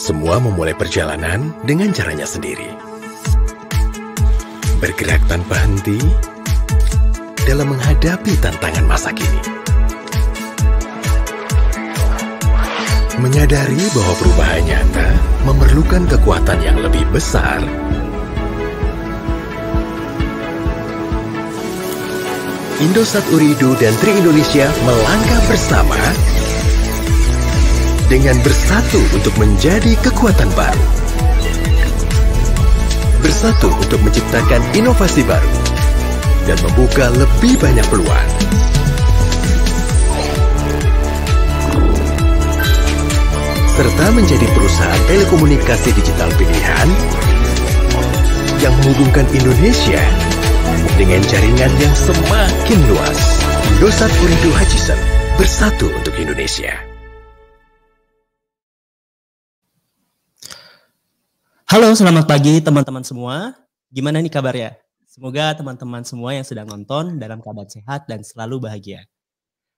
Semua memulai perjalanan dengan caranya sendiri. Bergerak tanpa henti dalam menghadapi tantangan masa kini. Menyadari bahwa perubahan nyata memerlukan kekuatan yang lebih besar Indosat Uridu dan Tri Indonesia melangkah bersama dengan bersatu untuk menjadi kekuatan baru. Bersatu untuk menciptakan inovasi baru dan membuka lebih banyak peluang. Serta menjadi perusahaan telekomunikasi digital pilihan yang menghubungkan Indonesia dengan jaringan yang semakin luas. Dosat Uridu Hajisan, bersatu untuk Indonesia. Halo, selamat pagi teman-teman semua. Gimana nih kabarnya? Semoga teman-teman semua yang sedang nonton dalam keadaan sehat dan selalu bahagia.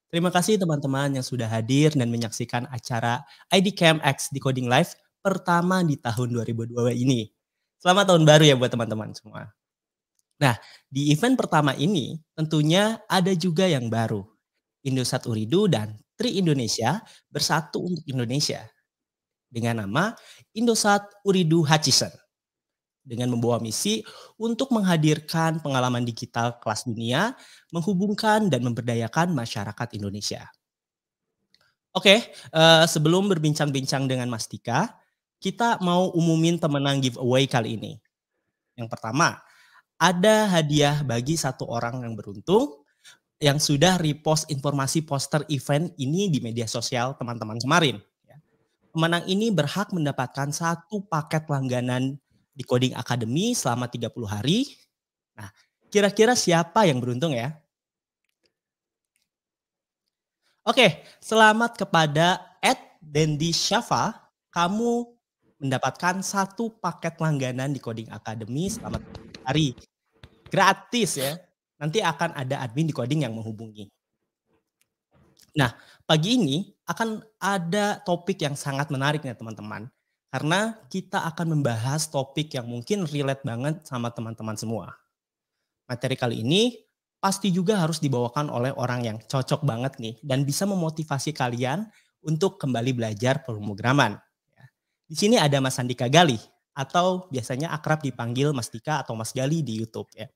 Terima kasih teman-teman yang sudah hadir dan menyaksikan acara ID X Decoding Live pertama di tahun 2022 ini. Selamat tahun baru ya buat teman-teman semua. Nah, di event pertama ini tentunya ada juga yang baru. Indosat Uridu dan Tri Indonesia bersatu untuk Indonesia dengan nama Indosat Uridu Hutchison dengan membawa misi untuk menghadirkan pengalaman digital kelas dunia, menghubungkan dan memberdayakan masyarakat Indonesia. Oke, eh, sebelum berbincang-bincang dengan Mas Tika, kita mau umumin pemenang giveaway kali ini. Yang pertama, ada hadiah bagi satu orang yang beruntung yang sudah repost informasi poster event ini di media sosial teman-teman kemarin. Pemenang ini berhak mendapatkan satu paket langganan di Coding Academy selama 30 hari. Nah, kira-kira siapa yang beruntung ya? Oke, selamat kepada Ed Dendi Syafa. Kamu mendapatkan satu paket langganan di Coding Academy selama 30 hari. Gratis ya. Nanti akan ada admin di Coding yang menghubungi. Nah, pagi ini akan ada topik yang sangat menarik nih teman-teman. Karena kita akan membahas topik yang mungkin relate banget sama teman-teman semua. Materi kali ini pasti juga harus dibawakan oleh orang yang cocok banget nih dan bisa memotivasi kalian untuk kembali belajar pemrograman. Di sini ada Mas Andika Gali atau biasanya akrab dipanggil Mas Dika atau Mas Gali di YouTube ya.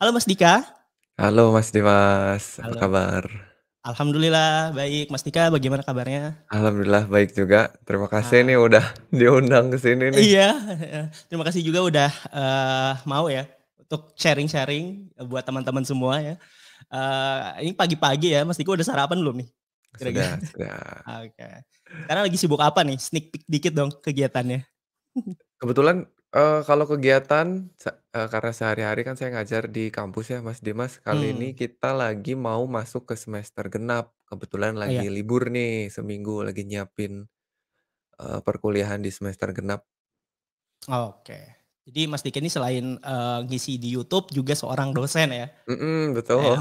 Halo Mas Dika. Halo Mas Dimas, apa kabar? Alhamdulillah baik. Mas Tika bagaimana kabarnya? Alhamdulillah baik juga. Terima kasih nah. nih udah diundang ke sini nih. Iya. Terima kasih juga udah uh, mau ya untuk sharing-sharing buat teman-teman semua ya. Uh, ini pagi-pagi ya, Mas Tika udah sarapan belum nih? Kira-kira. Sudah, sudah. Oke. Okay. Karena lagi sibuk apa nih? Sneak peek dikit dong kegiatannya. Kebetulan Uh, kalau kegiatan uh, karena sehari-hari kan saya ngajar di kampus ya Mas Dimas, kali hmm. ini kita lagi mau masuk ke semester genap, kebetulan Oh, lagi iya. libur nih seminggu, lagi nyiapin, eee, perkuliahan di semester genap. Oke. Jadi Mas Dika ini selain, eee, ngisi di YouTube juga seorang dosen ya? Mhm, betul. Eh,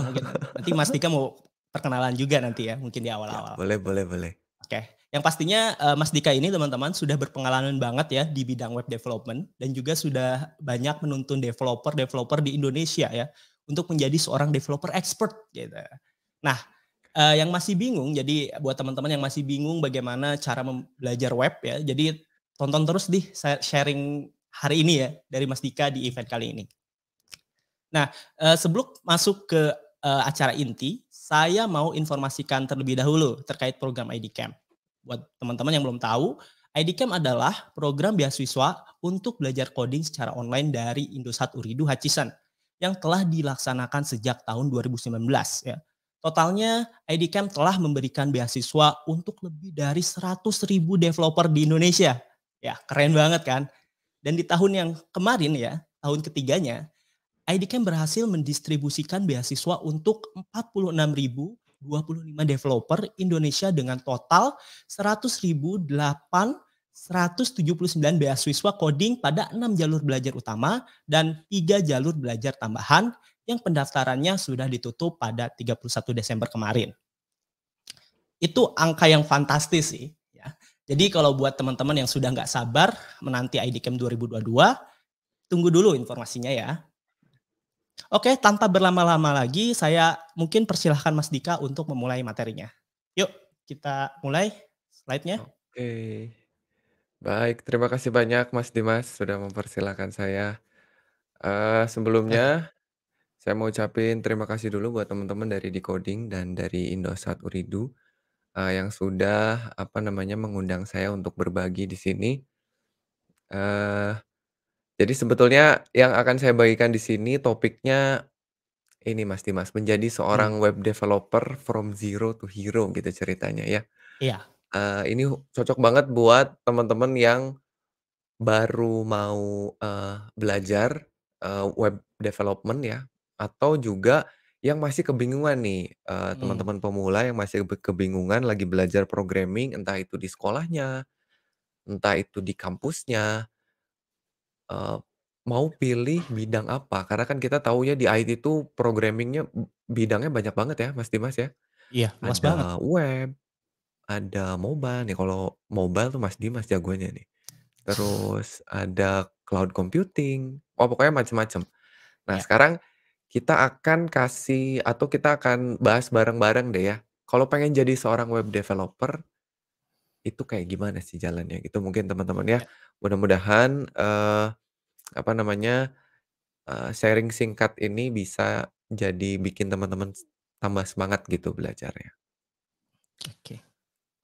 nanti Mas Dika mau perkenalan juga nanti ya, mungkin di awal ya, awal-awal. boleh boleh boleh. Oke. Yang pastinya uh, Mas Dika ini teman-teman sudah berpengalaman banget ya di bidang web development dan juga sudah banyak menuntun developer-developer di Indonesia ya untuk menjadi seorang developer expert gitu. Nah, uh, yang masih bingung jadi buat teman-teman yang masih bingung bagaimana cara belajar web ya. Jadi tonton terus di sharing hari ini ya dari Mas Dika di event kali ini. Nah, uh, sebelum masuk ke uh, acara inti, saya mau informasikan terlebih dahulu terkait program ID Camp. Buat teman-teman yang belum tahu, IDCamp adalah program beasiswa untuk belajar coding secara online dari Indosat Uridu Hachisan yang telah dilaksanakan sejak tahun 2019 ya. Totalnya IDCamp telah memberikan beasiswa untuk lebih dari 100 ribu developer di Indonesia. Ya, keren banget kan? Dan di tahun yang kemarin ya, tahun ketiganya, IDCamp berhasil mendistribusikan beasiswa untuk 46 ribu 25 developer Indonesia dengan total 100.879 beasiswa coding pada 6 jalur belajar utama dan 3 jalur belajar tambahan yang pendaftarannya sudah ditutup pada 31 Desember kemarin. Itu angka yang fantastis sih. Ya. Jadi kalau buat teman-teman yang sudah nggak sabar menanti IDCAM 2022, tunggu dulu informasinya ya. Oke, tanpa berlama-lama lagi, saya mungkin persilahkan Mas Dika untuk memulai materinya. Yuk, kita mulai slide-nya. Oke. Baik, terima kasih banyak Mas Dimas sudah mempersilahkan saya. Uh, sebelumnya, saya mau ucapin terima kasih dulu buat teman-teman dari Decoding dan dari Indosat Uridu uh, yang sudah apa namanya mengundang saya untuk berbagi di sini. Uh, jadi sebetulnya yang akan saya bagikan di sini topiknya ini Mas Dimas, menjadi hmm. seorang hmm. web developer from zero to hero gitu ceritanya ya. Iya. Uh, ini cocok banget buat teman-teman yang baru mau uh, belajar uh, web development ya, atau juga yang masih kebingungan nih uh, hmm. teman-teman pemula yang masih kebingungan lagi belajar programming, entah itu di sekolahnya, entah itu di kampusnya, mau pilih bidang apa? Karena kan kita tahu ya di IT itu programmingnya bidangnya banyak banget ya, Mas Dimas ya. Iya, ada banget. web, ada mobile nih, kalau mobile tuh Mas Dimas jagoannya nih. Terus ada cloud computing, oh pokoknya macam-macam. Nah ya. sekarang kita akan kasih atau kita akan bahas bareng-bareng deh ya, kalau pengen jadi seorang web developer, itu kayak gimana sih jalannya? Itu mungkin teman-teman ya, ya. mudah-mudahan, Uh, apa namanya, uh, sharing singkat ini bisa jadi bikin teman-teman tambah semangat gitu belajarnya. Oke.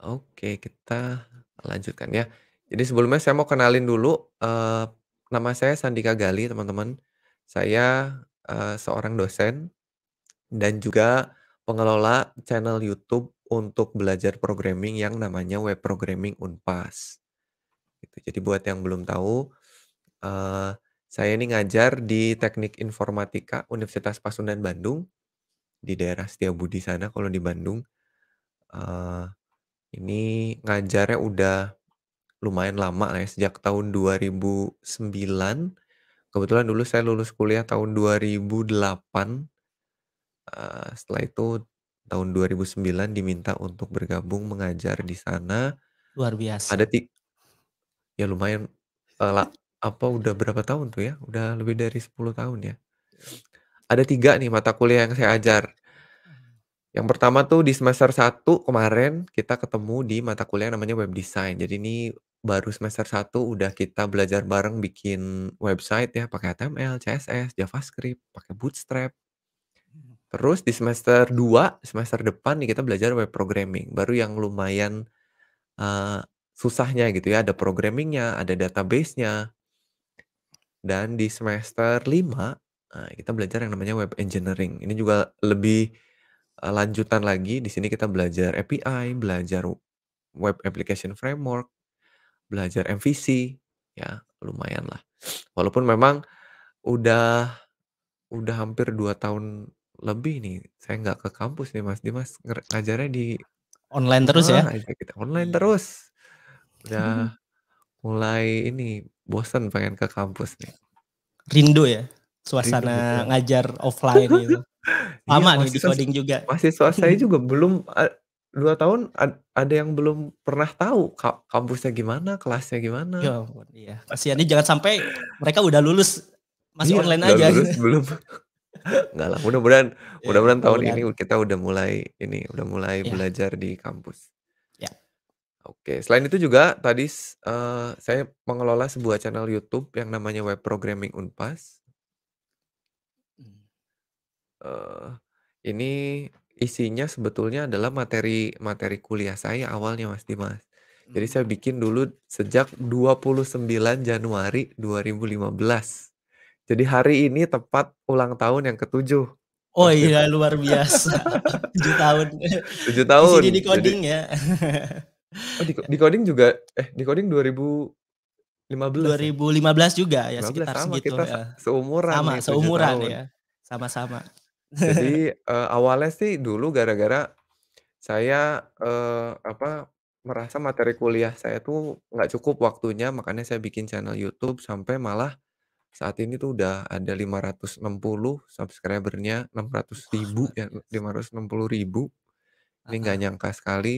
Oke, kita lanjutkan ya. Jadi sebelumnya saya mau kenalin dulu, uh, nama saya Sandika Gali teman-teman. Saya, uh, seorang dosen dan juga pengelola channel YouTube untuk belajar programming yang namanya Web Programming Unpas, gitu. Jadi buat yang belum tahu, Eh, saya ini ngajar di Teknik Informatika Universitas Pasundan Bandung, di daerah Setiabudi sana kalau di Bandung. Uh, ini ngajarnya udah lumayan lama lah ya, sejak tahun 2009. Kebetulan dulu saya lulus kuliah tahun 2008, Uh, eh, setelah itu tahun 2009 diminta untuk bergabung mengajar di sana. Luar biasa. Ada ti ya lumayan, uh, apa udah berapa tahun tuh ya? Udah lebih dari 10 tahun ya? Ada tiga nih mata kuliah yang saya ajar. Yang pertama tuh di semester 1 kemarin kita ketemu di mata kuliah namanya web design. Jadi ini baru semester 1 udah kita belajar bareng bikin website ya pakai HTML, CSS, JavaScript, pakai Bootstrap. Terus di semester 2, semester depan nih kita belajar web programming. Baru yang lumayan uh, susahnya gitu ya, ada programmingnya, ada database-nya, dan di semester 5, eh, kita belajar yang namanya web engineering. Ini juga lebih eh, lanjutan lagi. Di sini kita belajar API, belajar web application framework, belajar MVC, ya lumayan lah. Walaupun memang udah udah hampir 2 tahun lebih nih. Saya nggak ke kampus nih Mas Dimas ngajarnya di online terus ya? ah, ya. Kita online iya. terus. Udah mulai ini bosan pengen ke kampus nih? Rindu ya suasana Rindu, iya. ngajar offline gitu. Iya, Lama iya, nih di coding juga. masih saya juga belum dua tahun ada yang belum pernah tahu kampusnya gimana, kelasnya gimana. Yo, ya iya. iya. ini jangan sampai mereka udah lulus masih iya, online aja. Lulus, belum. Enggak lah, mudah-mudahan iya, mudah-mudahan ya, tahun mudah ini kita udah mulai ini, udah mulai ya. belajar di kampus. Oke, selain itu juga tadi, uh, saya mengelola sebuah channel YouTube yang namanya Web Programming Unpas. Uh, ini isinya sebetulnya adalah materi materi kuliah saya awalnya Mas Dimas. Jadi saya hmm. bikin dulu sejak 29 Januari 2015. Jadi hari ini tepat ulang tahun yang ketujuh. Oh iya luar biasa, 7 tahun. 7 tahun, jadi jadi coding ya? Oh, di, di coding juga eh di coding 2015. 2015 juga ya 15, sekitar sama, segitu kita ya. Seumuran. Sama, ya, seumuran tahun. ya. Sama-sama. Jadi uh, awalnya sih dulu gara-gara saya uh, apa merasa materi kuliah saya tuh nggak cukup waktunya makanya saya bikin channel YouTube sampai malah saat ini tuh udah ada 560 subscribernya 600 ribu ya, iya ratus ya 560 ribu ini nggak nyangka sekali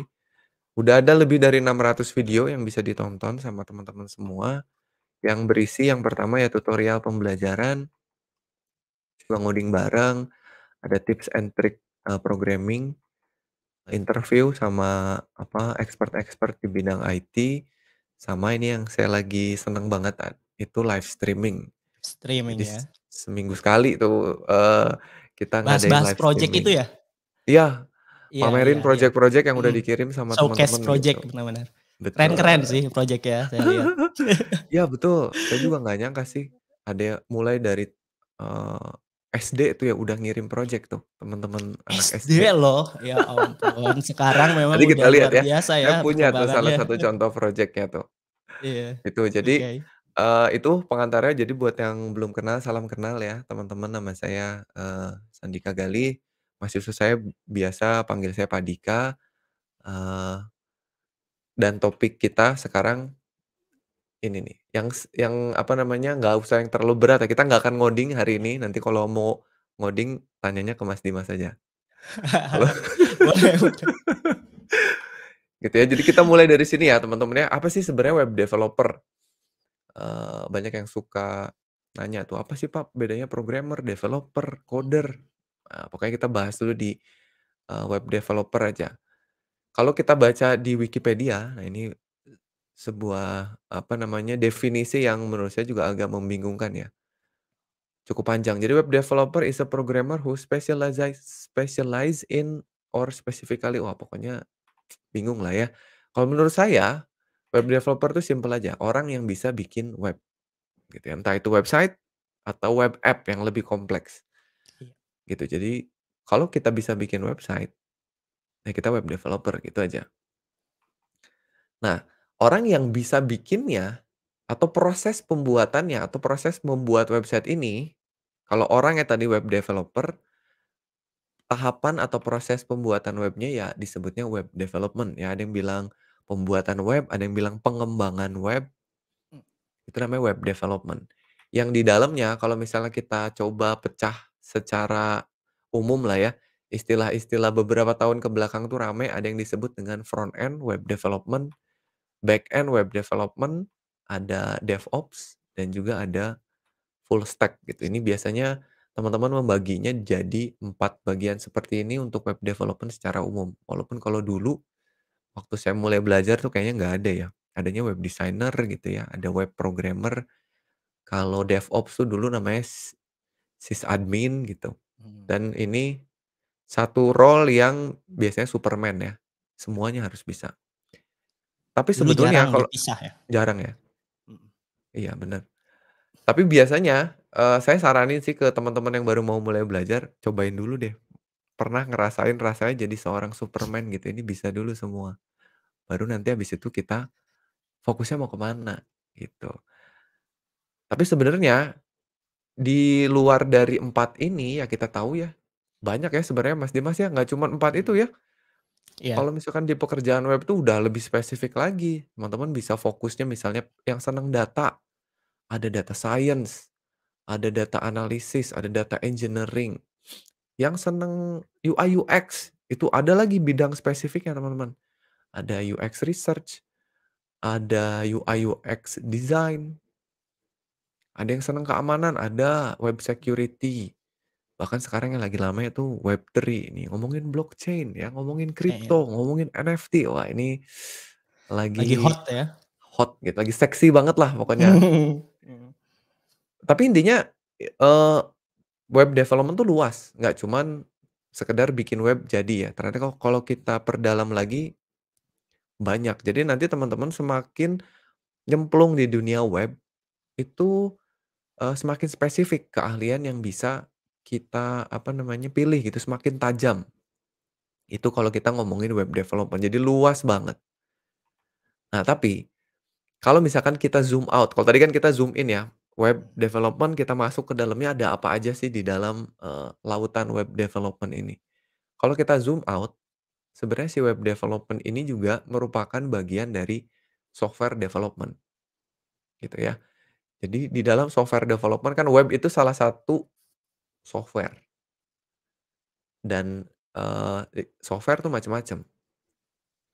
Udah ada lebih dari 600 video yang bisa ditonton sama teman-teman semua. Yang berisi yang pertama ya tutorial pembelajaran, coba ngoding bareng, ada tips and trick uh, programming, interview sama apa expert-expert di bidang IT, sama ini yang saya lagi seneng banget itu live streaming. Streaming Jadi, ya. Seminggu sekali tuh uh, kita Bahas-bahas project streaming. itu ya? Iya, yeah, pamerin yeah, iya. project-project yeah. yang udah hmm. dikirim sama teman-teman. Showcase temen -temen project gitu. benar-benar. Keren-keren sih project ya. Saya ya betul. Saya juga nggak nyangka sih ada mulai dari uh, SD itu ya udah ngirim project tuh teman-teman anak SD. SD loh, ya ampun. Sekarang memang Nanti kita udah lihat ya. biasa ya. Yang punya tuh salah satu contoh projectnya tuh. Yeah. Itu jadi okay. uh, eh, itu pengantarnya jadi buat yang belum kenal salam kenal ya teman-teman nama saya uh, Sandika Gali. Mas Yusuf saya biasa panggil saya Pak Dika. Uh, eh, dan topik kita sekarang ini nih, yang yang apa namanya nggak usah yang terlalu berat ya. Kita nggak akan ngoding hari ini. Nanti kalau mau ngoding, tanyanya ke Mas Dimas saja. gitu ya. Jadi kita mulai dari sini ya teman-teman ya. Apa sih sebenarnya web developer? Uh, banyak yang suka nanya tuh apa sih pak bedanya programmer, developer, coder? Nah, pokoknya kita bahas dulu di uh, web developer aja. Kalau kita baca di Wikipedia, nah ini sebuah, apa namanya, definisi yang menurut saya juga agak membingungkan ya. Cukup panjang. Jadi web developer is a programmer who specializes specialize in or specifically wah pokoknya bingung lah ya. Kalau menurut saya, web developer itu simple aja, orang yang bisa bikin web, gitu ya. Entah itu website atau web app yang lebih kompleks gitu. Jadi kalau kita bisa bikin website, ya kita web developer gitu aja. Nah, orang yang bisa bikinnya atau proses pembuatannya atau proses membuat website ini, kalau orang yang tadi web developer, tahapan atau proses pembuatan webnya ya disebutnya web development. Ya ada yang bilang pembuatan web, ada yang bilang pengembangan web. Hmm. Itu namanya web development. Yang di dalamnya kalau misalnya kita coba pecah secara umum lah ya, istilah-istilah beberapa tahun ke belakang tuh rame ada yang disebut dengan front end web development, back end web development, ada DevOps dan juga ada full stack gitu. Ini biasanya teman-teman membaginya jadi empat bagian seperti ini untuk web development secara umum. Walaupun kalau dulu waktu saya mulai belajar tuh kayaknya nggak ada ya. Adanya web designer gitu ya, ada web programmer. Kalau DevOps tuh dulu namanya sysadmin gitu. Hmm. Dan ini satu role yang biasanya Superman ya. Semuanya harus bisa. Tapi sebetulnya jarang kalau ya. jarang ya. Hmm. Iya, benar. Tapi biasanya uh, saya saranin sih ke teman-teman yang baru mau mulai belajar, cobain dulu deh. Pernah ngerasain rasanya jadi seorang Superman gitu. Ini bisa dulu semua. Baru nanti habis itu kita fokusnya mau kemana gitu. Tapi sebenarnya di luar dari empat ini ya kita tahu ya, banyak ya sebenarnya Mas Dimas ya, nggak cuma empat itu ya. Iya. Kalau misalkan di pekerjaan web itu udah lebih spesifik lagi. Teman-teman bisa fokusnya misalnya yang senang data. Ada data science, ada data analisis, ada data engineering. Yang senang UI UX, itu ada lagi bidang spesifik ya teman-teman. Ada UX research, ada UI UX design, ada yang senang keamanan, ada web security. Bahkan sekarang yang lagi lama itu Web3 ini ngomongin blockchain ya, ngomongin kripto, iya, iya. ya. ngomongin NFT. Wah, ini Lagi lagi hot ya. hot gitu, lagi seksi banget lah pokoknya. Iya. Tapi intinya uh, web development tuh luas, nggak cuman sekedar bikin web jadi ya. Ternyata kalau kita perdalam lagi banyak. Jadi nanti teman-teman semakin nyemplung di dunia web, itu uh, semakin spesifik keahlian yang bisa kita, apa namanya, pilih gitu, semakin tajam. Itu kalau kita ngomongin web development, jadi luas banget. Nah, tapi kalau misalkan kita zoom out, kalau tadi kan kita zoom in ya, web development kita masuk ke dalamnya ada apa aja sih di dalam, uh, lautan web development ini. Kalau kita zoom out, sebenarnya si web development ini juga merupakan bagian dari software development, gitu ya. Jadi di dalam software development kan web itu salah satu software. Dan uh, software tuh macam-macam.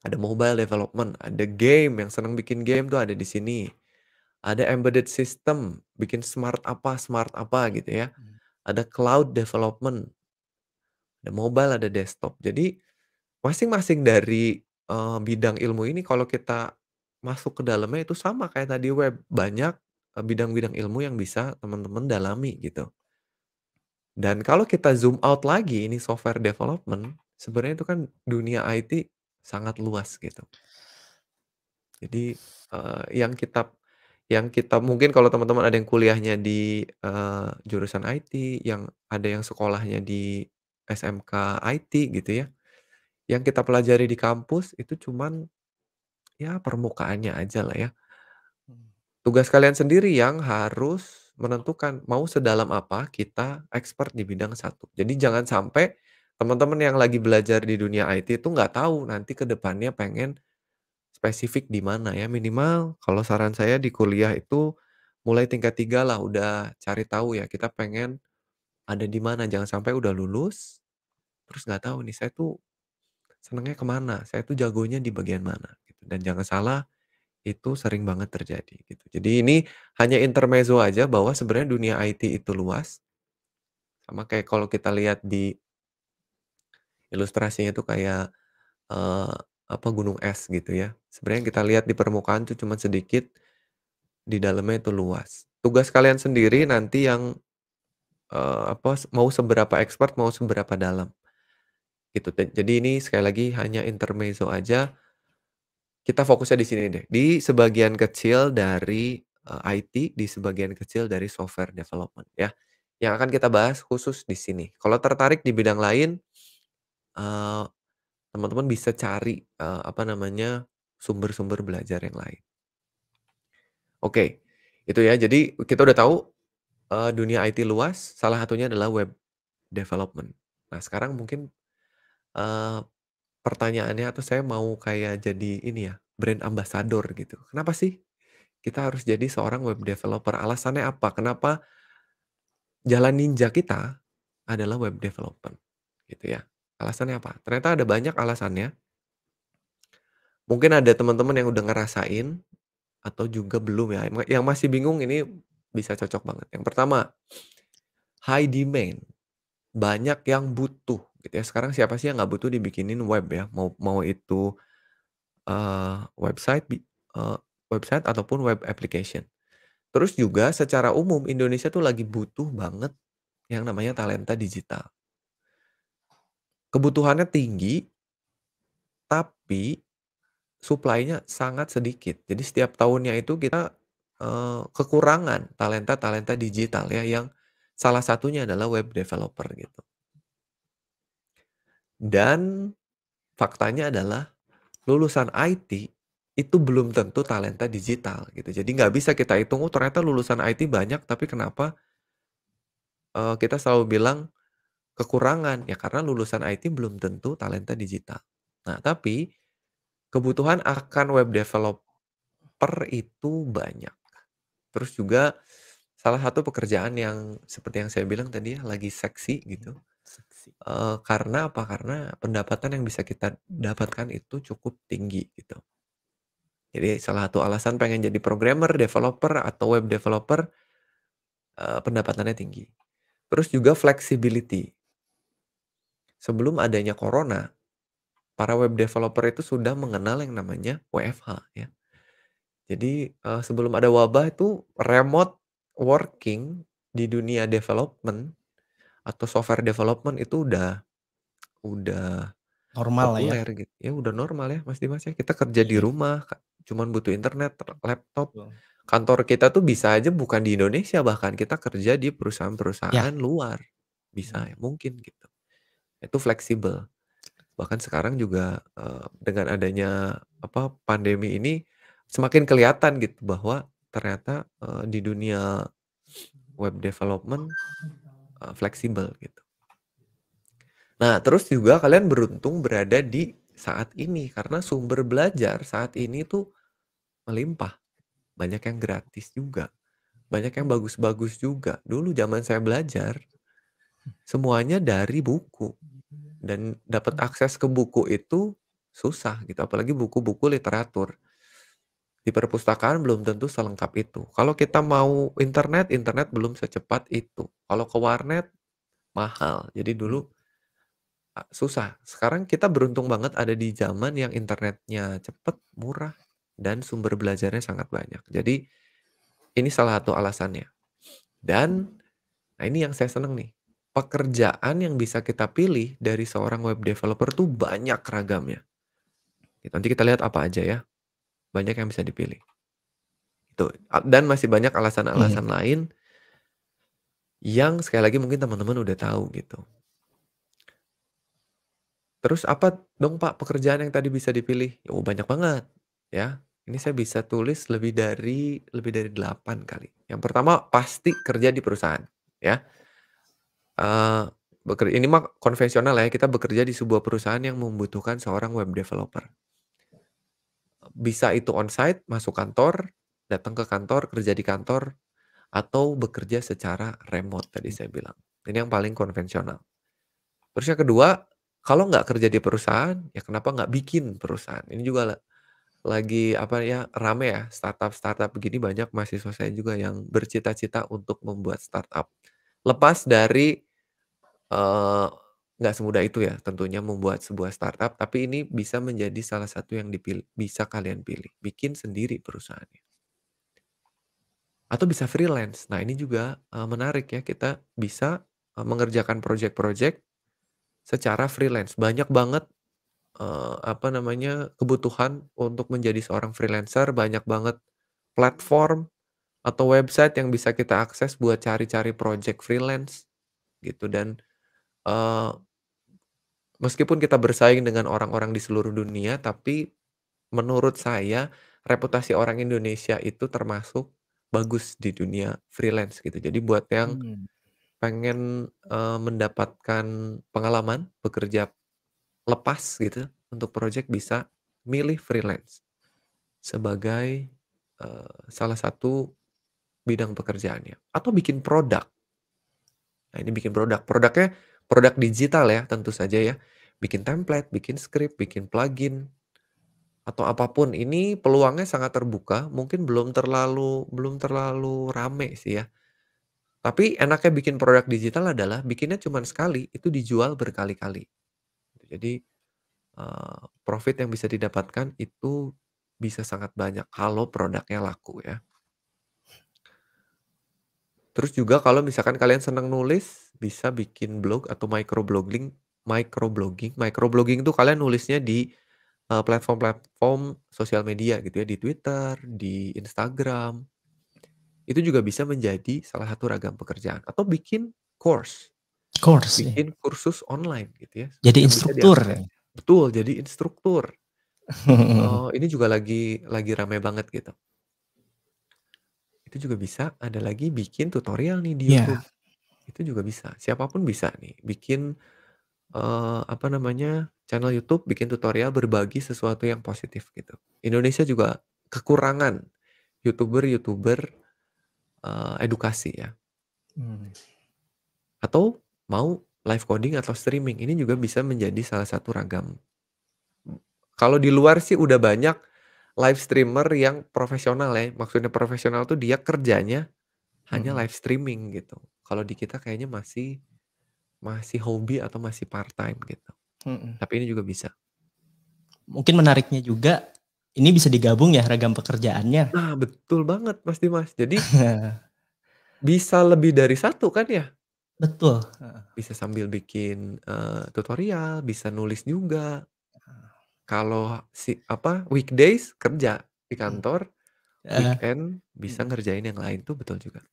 Ada mobile development, ada game yang seneng bikin game tuh ada di sini. Ada embedded system, bikin smart apa smart apa gitu ya. Hmm. Ada cloud development, ada mobile, ada desktop. Jadi masing-masing dari uh, bidang ilmu ini kalau kita masuk ke dalamnya itu sama kayak tadi web banyak Eh, bidang-bidang ilmu yang bisa teman-teman dalami gitu. Dan kalau kita zoom out lagi ini software development, sebenarnya itu kan dunia IT sangat luas gitu. Jadi uh, yang kita yang kita mungkin kalau teman-teman ada yang kuliahnya di uh, jurusan IT, yang ada yang sekolahnya di SMK IT gitu ya. Yang kita pelajari di kampus itu cuman ya permukaannya aja lah ya Tugas kalian sendiri yang harus menentukan mau sedalam apa kita expert di bidang satu. Jadi jangan sampai teman-teman yang lagi belajar di dunia IT itu nggak tahu nanti ke depannya pengen spesifik di mana ya minimal kalau saran saya di kuliah itu mulai tingkat tiga lah udah cari tahu ya kita pengen ada di mana jangan sampai udah lulus terus nggak tahu nih saya tuh senengnya kemana saya tuh jagonya di bagian mana gitu. dan jangan salah itu sering banget terjadi gitu. Jadi ini hanya intermezzo aja bahwa sebenarnya dunia IT itu luas. Sama kayak kalau kita lihat di ilustrasinya itu kayak uh, apa gunung es gitu ya. Sebenarnya kita lihat di permukaan itu cuma sedikit, di dalamnya itu luas. Tugas kalian sendiri nanti yang uh, apa mau seberapa expert, mau seberapa dalam. Gitu. Jadi ini sekali lagi hanya intermezzo aja kita fokusnya di sini deh, di sebagian kecil dari uh, eh, IT, di sebagian kecil dari software development ya. Yang akan kita bahas khusus di sini. Kalau tertarik di bidang lain, eh, teman-teman uh, bisa cari uh, apa namanya sumber-sumber belajar yang lain. Oke, okay, itu ya. Jadi kita udah tahu uh, dunia IT luas. Salah satunya adalah web development. Nah sekarang mungkin uh, pertanyaannya atau saya mau kayak jadi ini ya, brand ambassador gitu. Kenapa sih kita harus jadi seorang web developer? Alasannya apa? Kenapa jalan ninja kita adalah web developer gitu ya. Alasannya apa? Ternyata ada banyak alasannya. Mungkin ada teman-teman yang udah ngerasain atau juga belum ya. Yang masih bingung ini bisa cocok banget. Yang pertama, high demand. Banyak yang butuh gitu ya. Sekarang siapa sih yang nggak butuh dibikinin web ya? Mau mau itu uh, website uh, website ataupun web application. Terus juga secara umum Indonesia tuh lagi butuh banget yang namanya talenta digital. Kebutuhannya tinggi tapi suplainya sangat sedikit. Jadi setiap tahunnya itu kita uh, kekurangan talenta-talenta digital ya yang salah satunya adalah web developer gitu. Dan faktanya adalah lulusan IT itu belum tentu talenta digital gitu. Jadi nggak bisa kita hitung, oh ternyata lulusan IT banyak, tapi kenapa uh, kita selalu bilang kekurangan? Ya karena lulusan IT belum tentu talenta digital. Nah tapi kebutuhan akan web developer itu banyak. Terus juga salah satu pekerjaan yang seperti yang saya bilang tadi ya, lagi seksi gitu sih. karena apa? Karena pendapatan yang bisa kita dapatkan itu cukup tinggi gitu. Jadi salah satu alasan pengen jadi programmer, developer atau web developer uh, pendapatannya tinggi. Terus juga flexibility. Sebelum adanya corona, para web developer itu sudah mengenal yang namanya WFH ya. Jadi uh, sebelum ada wabah itu remote working di dunia development atau software development itu udah udah normal lah ya. gitu. Ya udah normal ya Mas Dimas ya. Kita kerja di iya. rumah, cuman butuh internet, laptop. Kantor kita tuh bisa aja bukan di Indonesia bahkan kita kerja di ya. perusahaan-perusahaan ya. luar. Bisa hmm. ya, mungkin gitu. Itu fleksibel. Bahkan sekarang juga eh, dengan adanya apa pandemi ini semakin kelihatan gitu bahwa ternyata eh, di dunia web development uh, fleksibel gitu. Nah, terus juga kalian beruntung berada di saat ini karena sumber belajar saat ini tuh melimpah. Banyak yang gratis juga. Banyak yang bagus-bagus juga. Dulu zaman saya belajar semuanya dari buku. Dan dapat akses ke buku itu susah gitu, apalagi buku-buku literatur di perpustakaan belum tentu selengkap itu. Kalau kita mau internet, internet belum secepat itu. Kalau ke warnet mahal. Jadi dulu hmm. susah. Sekarang kita beruntung banget ada di zaman yang internetnya cepat, murah dan sumber belajarnya sangat banyak. Jadi ini salah satu alasannya. Dan nah ini yang saya seneng nih. Pekerjaan yang bisa kita pilih dari seorang web developer tuh banyak ragamnya. Gitu. Nanti kita lihat apa aja ya banyak yang bisa dipilih. Itu dan masih banyak alasan-alasan hmm. lain yang sekali lagi mungkin teman-teman udah tahu gitu. Terus apa dong Pak pekerjaan yang tadi bisa dipilih? Ya, oh banyak banget ya. Ini saya bisa tulis lebih dari lebih dari 8 kali. Yang pertama pasti kerja di perusahaan ya. Uh, ini mah konvensional ya, kita bekerja di sebuah perusahaan yang membutuhkan seorang web developer bisa itu onsite, masuk kantor, datang ke kantor, kerja di kantor, atau bekerja secara remote tadi hmm. saya bilang. Ini yang paling konvensional. Terus yang kedua, kalau nggak kerja di perusahaan, ya kenapa nggak bikin perusahaan? Ini juga lagi apa ya rame ya startup startup begini banyak mahasiswa saya juga yang bercita-cita untuk membuat startup lepas dari uh, nggak semudah itu ya tentunya membuat sebuah startup, tapi ini bisa menjadi salah satu yang dipilih, bisa kalian pilih, bikin sendiri perusahaannya. Atau bisa freelance. Nah, ini juga uh, menarik ya, kita bisa uh, mengerjakan project-project secara freelance. Banyak banget uh, apa namanya kebutuhan untuk menjadi seorang freelancer, banyak banget platform atau website yang bisa kita akses buat cari-cari project freelance gitu dan meskipun kita bersaing dengan orang-orang di seluruh dunia, tapi menurut saya reputasi orang Indonesia itu termasuk bagus di dunia freelance gitu. Jadi buat yang hmm. pengen uh, mendapatkan pengalaman bekerja lepas gitu untuk project bisa milih freelance sebagai uh, salah satu bidang pekerjaannya atau bikin produk. Nah, ini bikin produk. Produknya produk digital ya tentu saja ya. Bikin template, bikin script, bikin plugin atau apapun ini peluangnya sangat terbuka, mungkin belum terlalu belum terlalu rame sih ya. Tapi enaknya bikin produk digital adalah bikinnya cuma sekali, itu dijual berkali-kali. Jadi eh, profit yang bisa didapatkan itu bisa sangat banyak kalau produknya laku ya. Terus juga kalau misalkan kalian senang nulis, bisa bikin blog atau microblogging, microblogging. Microblogging itu kalian nulisnya di eh, platform-platform sosial media gitu ya, di Twitter, di Instagram. Itu juga bisa menjadi salah satu ragam pekerjaan atau bikin course. Course. Iya. Bikin ya. kursus online gitu ya. Jadi instruktur. Ya? Betul, jadi instruktur. uh, ini juga lagi lagi ramai banget gitu. Itu juga bisa, ada lagi bikin tutorial nih di iya. YouTube. Itu juga bisa, siapapun bisa nih bikin uh, apa namanya, channel YouTube, bikin tutorial berbagi sesuatu yang positif gitu. Indonesia juga kekurangan YouTuber-YouTuber, uh, eh, edukasi ya. Hmm. Atau mau live coding atau streaming, ini juga bisa menjadi salah satu ragam. Kalau di luar sih udah banyak live streamer yang profesional ya. Maksudnya profesional tuh dia kerjanya hanya hmm. live streaming gitu. Kalau di kita kayaknya masih masih hobi atau masih part time gitu. Hmm. Tapi ini juga bisa. Mungkin menariknya juga ini bisa digabung ya ragam pekerjaannya. Nah, betul banget Mas Dimas. Jadi bisa lebih dari satu kan ya? Betul. Bisa sambil bikin uh, tutorial, bisa nulis juga, kalau si apa weekdays kerja di hmm. kantor, eh. weekend bisa hmm. ngerjain yang lain tuh betul juga.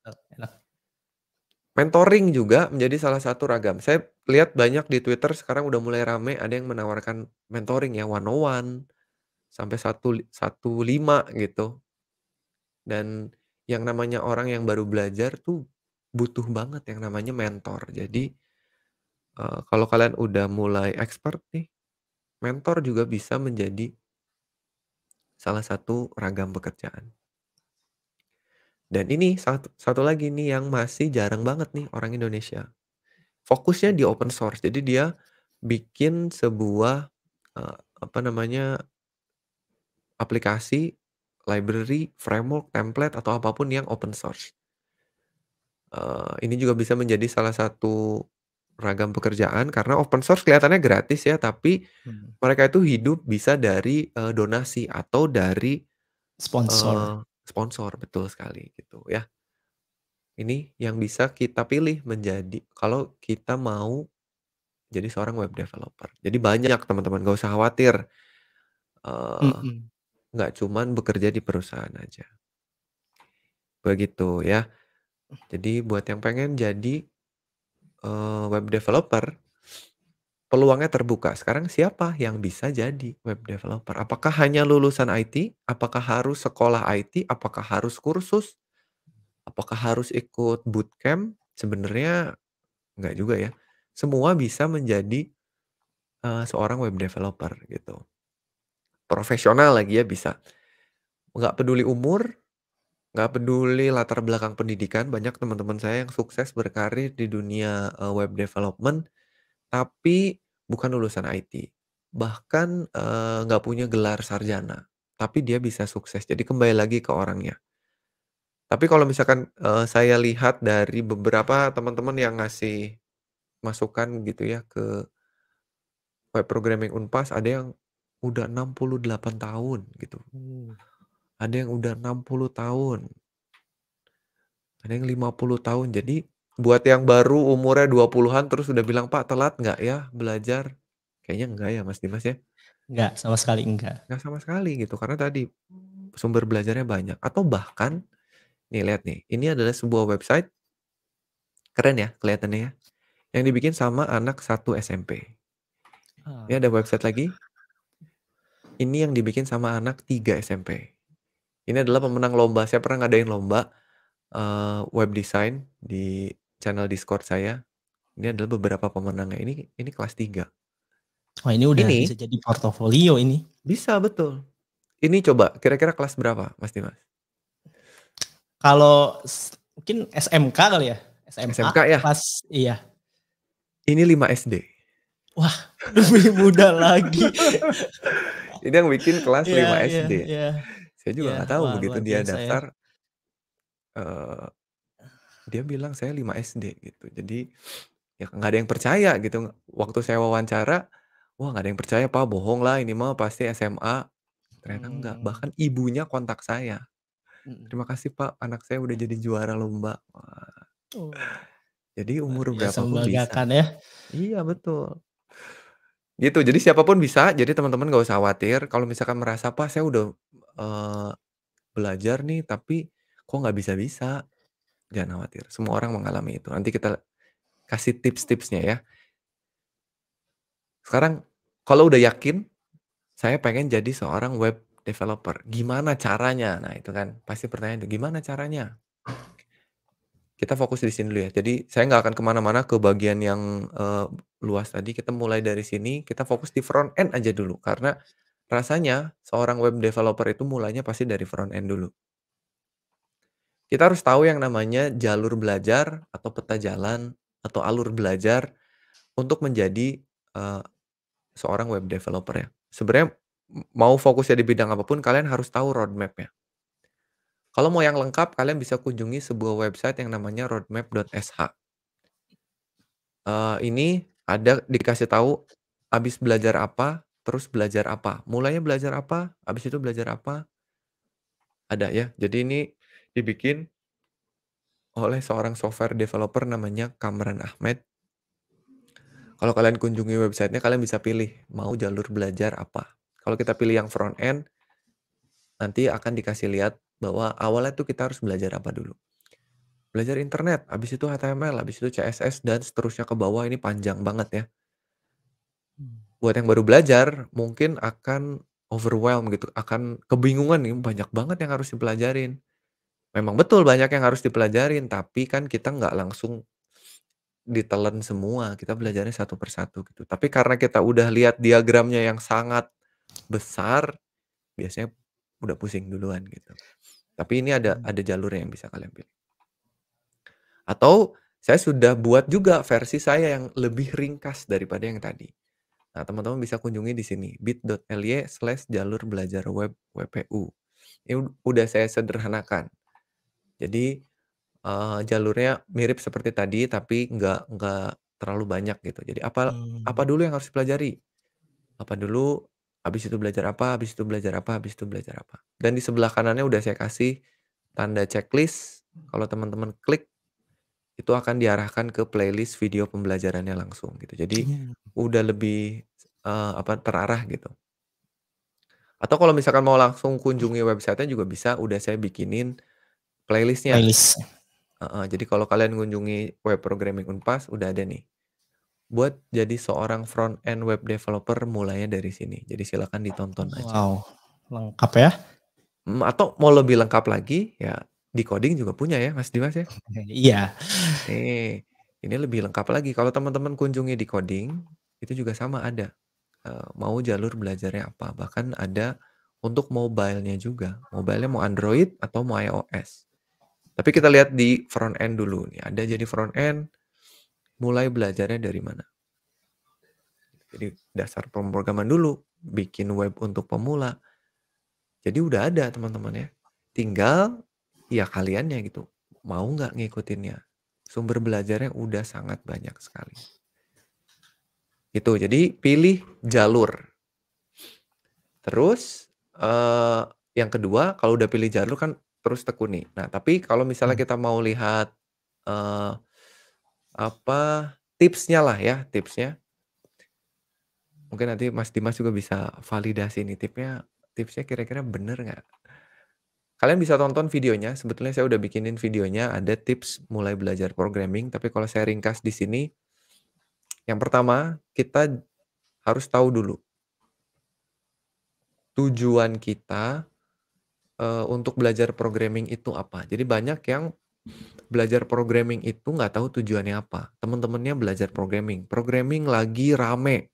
Mentoring juga menjadi salah satu ragam. Saya lihat banyak di Twitter sekarang udah mulai rame ada yang menawarkan mentoring ya one one sampai satu satu lima gitu. Dan yang namanya orang yang baru belajar tuh butuh banget yang namanya mentor. Jadi uh, kalau kalian udah mulai expert nih, mentor juga bisa menjadi salah satu ragam pekerjaan. Dan ini satu, satu lagi nih yang masih jarang banget nih orang Indonesia. Fokusnya di open source. Jadi dia bikin sebuah uh, apa namanya aplikasi, library, framework, template atau apapun yang open source. Uh, ini juga bisa menjadi salah satu ragam pekerjaan karena open source kelihatannya gratis ya tapi hmm. mereka itu hidup bisa dari uh, donasi atau dari sponsor uh, sponsor betul sekali gitu ya ini yang bisa kita pilih menjadi kalau kita mau jadi seorang web developer jadi banyak teman-teman gak usah khawatir uh, -hmm. nggak cuman bekerja di perusahaan aja begitu ya jadi buat yang pengen jadi uh, web developer, peluangnya terbuka. Sekarang siapa yang bisa jadi web developer? Apakah hanya lulusan IT? Apakah harus sekolah IT? Apakah harus kursus? Apakah harus ikut bootcamp? Sebenarnya nggak juga ya. Semua bisa menjadi uh, seorang web developer gitu. Profesional lagi ya bisa. Nggak peduli umur, Nggak peduli latar belakang pendidikan, banyak teman-teman saya yang sukses berkarir di dunia uh, web development, tapi bukan lulusan IT. Bahkan, nggak nggak punya gelar sarjana, tapi dia bisa sukses. Jadi kembali lagi ke orangnya. Tapi kalau misalkan, uh, saya lihat dari beberapa teman-teman yang ngasih masukan gitu ya ke web programming Unpas, ada yang udah 68 tahun gitu. hmm ada yang udah 60 tahun, ada yang 50 tahun. Jadi buat yang baru umurnya 20-an terus udah bilang, Pak telat nggak ya belajar? Kayaknya enggak ya Mas Dimas ya? Enggak, sama sekali enggak. Enggak sama sekali gitu, karena tadi sumber belajarnya banyak. Atau bahkan, nih lihat nih, ini adalah sebuah website, keren ya kelihatannya ya, yang dibikin sama anak satu SMP. Ini ah. ada website lagi, ini yang dibikin sama anak 3 SMP. Ini adalah pemenang lomba. Saya pernah ngadain lomba uh, web design di channel Discord saya. Ini adalah beberapa pemenangnya. Ini ini kelas 3. Wah, ini udah ini, bisa jadi portofolio ini. Bisa, betul. Ini coba kira-kira kelas berapa, Mas Dimas? Kalau mungkin SMK kali ya? SMK, SMK ya? Kelas iya. Ini 5 SD. Wah, lebih muda lagi. ini yang bikin kelas yeah, 5 iya, SD. Yeah, yeah. Saya juga nggak iya, nggak tahu wah begitu dia daftar ya. daftar, eh, dia bilang saya 5 SD gitu. Jadi, ya nggak ada yang percaya gitu. Waktu saya wawancara, wah nggak ada yang percaya, Pak, bohong lah ini mah pasti SMA. Ternyata enggak, hmm. bahkan ibunya kontak saya. "Terima kasih Pak, anak saya udah jadi juara lomba." Oh. Jadi umur iya, berapa pun bisa. ya. Iya betul. Gitu, jadi siapapun bisa, jadi teman-teman nggak usah khawatir kalau misalkan merasa, "Pak, saya udah" uh, belajar nih tapi kok nggak bisa-bisa, jangan khawatir semua orang mengalami itu nanti kita kasih tips-tipsnya ya. Sekarang kalau udah yakin, saya pengen jadi seorang web developer, gimana caranya? Nah itu kan pasti pertanyaan itu, gimana caranya? Kita fokus di sini dulu ya, jadi saya nggak akan kemana-mana ke bagian yang, uh, luas tadi, kita mulai dari sini, kita fokus di front end aja dulu karena Rasanya seorang web developer itu mulainya pasti dari front end dulu. Kita harus tahu yang namanya jalur belajar atau peta jalan atau alur belajar untuk menjadi uh, seorang web developer ya. Sebenarnya mau fokusnya di bidang apapun kalian harus tahu roadmapnya. Kalau mau yang lengkap kalian bisa kunjungi sebuah website yang namanya roadmap.sh. Uh, eh, ini ada dikasih tahu abis belajar apa, terus belajar apa. Mulainya belajar apa, habis itu belajar apa. Ada ya. Jadi ini dibikin oleh seorang software developer namanya Kamran Ahmed. Kalau kalian kunjungi websitenya, kalian bisa pilih mau jalur belajar apa. Kalau kita pilih yang front end, nanti akan dikasih lihat bahwa awalnya itu kita harus belajar apa dulu. Belajar internet, habis itu HTML, habis itu CSS, dan seterusnya ke bawah ini panjang banget ya buat yang baru belajar mungkin akan overwhelm gitu, akan kebingungan nih banyak banget yang harus dipelajarin. Memang betul banyak yang harus dipelajarin, tapi kan kita nggak langsung ditelan semua, kita belajarnya satu persatu gitu. Tapi karena kita udah lihat diagramnya yang sangat besar, biasanya udah pusing duluan gitu. Tapi ini ada hmm. ada jalurnya yang bisa kalian pilih. Atau saya sudah buat juga versi saya yang lebih ringkas daripada yang tadi. Nah, teman-teman bisa kunjungi di sini bit.ly slash jalur belajar web WPU. Ini udah saya sederhanakan. Jadi uh, jalurnya mirip seperti tadi tapi nggak nggak terlalu banyak gitu. Jadi apa hmm. apa dulu yang harus dipelajari? Apa dulu? Habis itu belajar apa? Habis itu belajar apa? Habis itu belajar apa? Dan di sebelah kanannya udah saya kasih tanda checklist. Kalau teman-teman klik itu akan diarahkan ke playlist video pembelajarannya langsung gitu. Jadi yeah. udah lebih, uh, apa, terarah gitu. Atau kalau misalkan mau langsung kunjungi websitenya juga bisa, udah saya bikinin playlist-nya. uh, jadi kalau kalian kunjungi Web Programming Unpas udah ada nih. Buat jadi seorang front end web developer mulainya dari sini. Jadi silakan ditonton aja. Wow, lengkap ya. Hmm, atau mau lebih lengkap lagi, ya di coding juga punya ya Mas Dimas ya? Iya. ini lebih lengkap lagi. Kalau teman-teman kunjungi di coding, itu juga sama ada. Uh, mau jalur belajarnya apa. Bahkan ada untuk mobile juga. mobile mau Android atau mau iOS. Tapi kita lihat di front end dulu. Nih, ada jadi front end, mulai belajarnya dari mana. Jadi dasar pemrograman dulu, bikin web untuk pemula. Jadi udah ada teman-teman ya. Tinggal ya kaliannya gitu mau nggak ngikutinnya sumber belajarnya udah sangat banyak sekali itu jadi pilih jalur terus eh, yang kedua kalau udah pilih jalur kan terus tekuni nah tapi kalau misalnya hmm. kita mau lihat eh, apa tipsnya lah ya tipsnya mungkin nanti Mas Dimas juga bisa validasi nih tipsnya tipsnya kira-kira bener nggak Kalian bisa tonton videonya, sebetulnya saya udah bikinin videonya, ada tips mulai belajar programming, tapi kalau saya ringkas di sini, yang pertama, kita harus tahu dulu tujuan kita e, untuk belajar programming itu apa. Jadi banyak yang belajar programming itu nggak tahu tujuannya apa. Teman-temannya belajar programming. Programming lagi rame.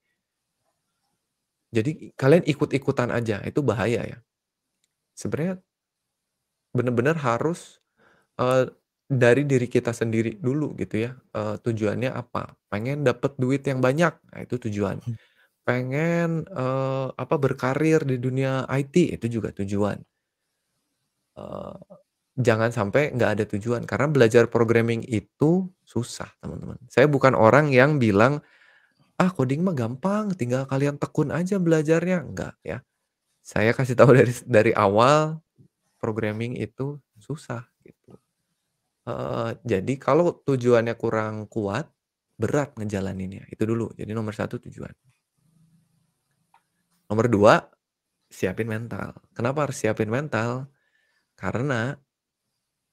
Jadi kalian ikut-ikutan aja, itu bahaya ya. Sebenarnya benar-benar harus uh, dari diri kita sendiri dulu gitu ya. Uh, tujuannya apa? Pengen dapat duit yang banyak, nah, itu tujuan. Hmm. Pengen uh, apa berkarir di dunia IT itu juga tujuan. Uh, jangan sampai nggak ada tujuan karena belajar programming itu susah teman-teman. Saya bukan orang yang bilang ah coding mah gampang, tinggal kalian tekun aja belajarnya, enggak ya. Saya kasih tahu dari dari awal programming itu susah gitu. Uh, jadi kalau tujuannya kurang kuat, berat ngejalaninnya. Itu dulu. Jadi nomor satu tujuan. Nomor dua, siapin mental. Kenapa harus siapin mental? Karena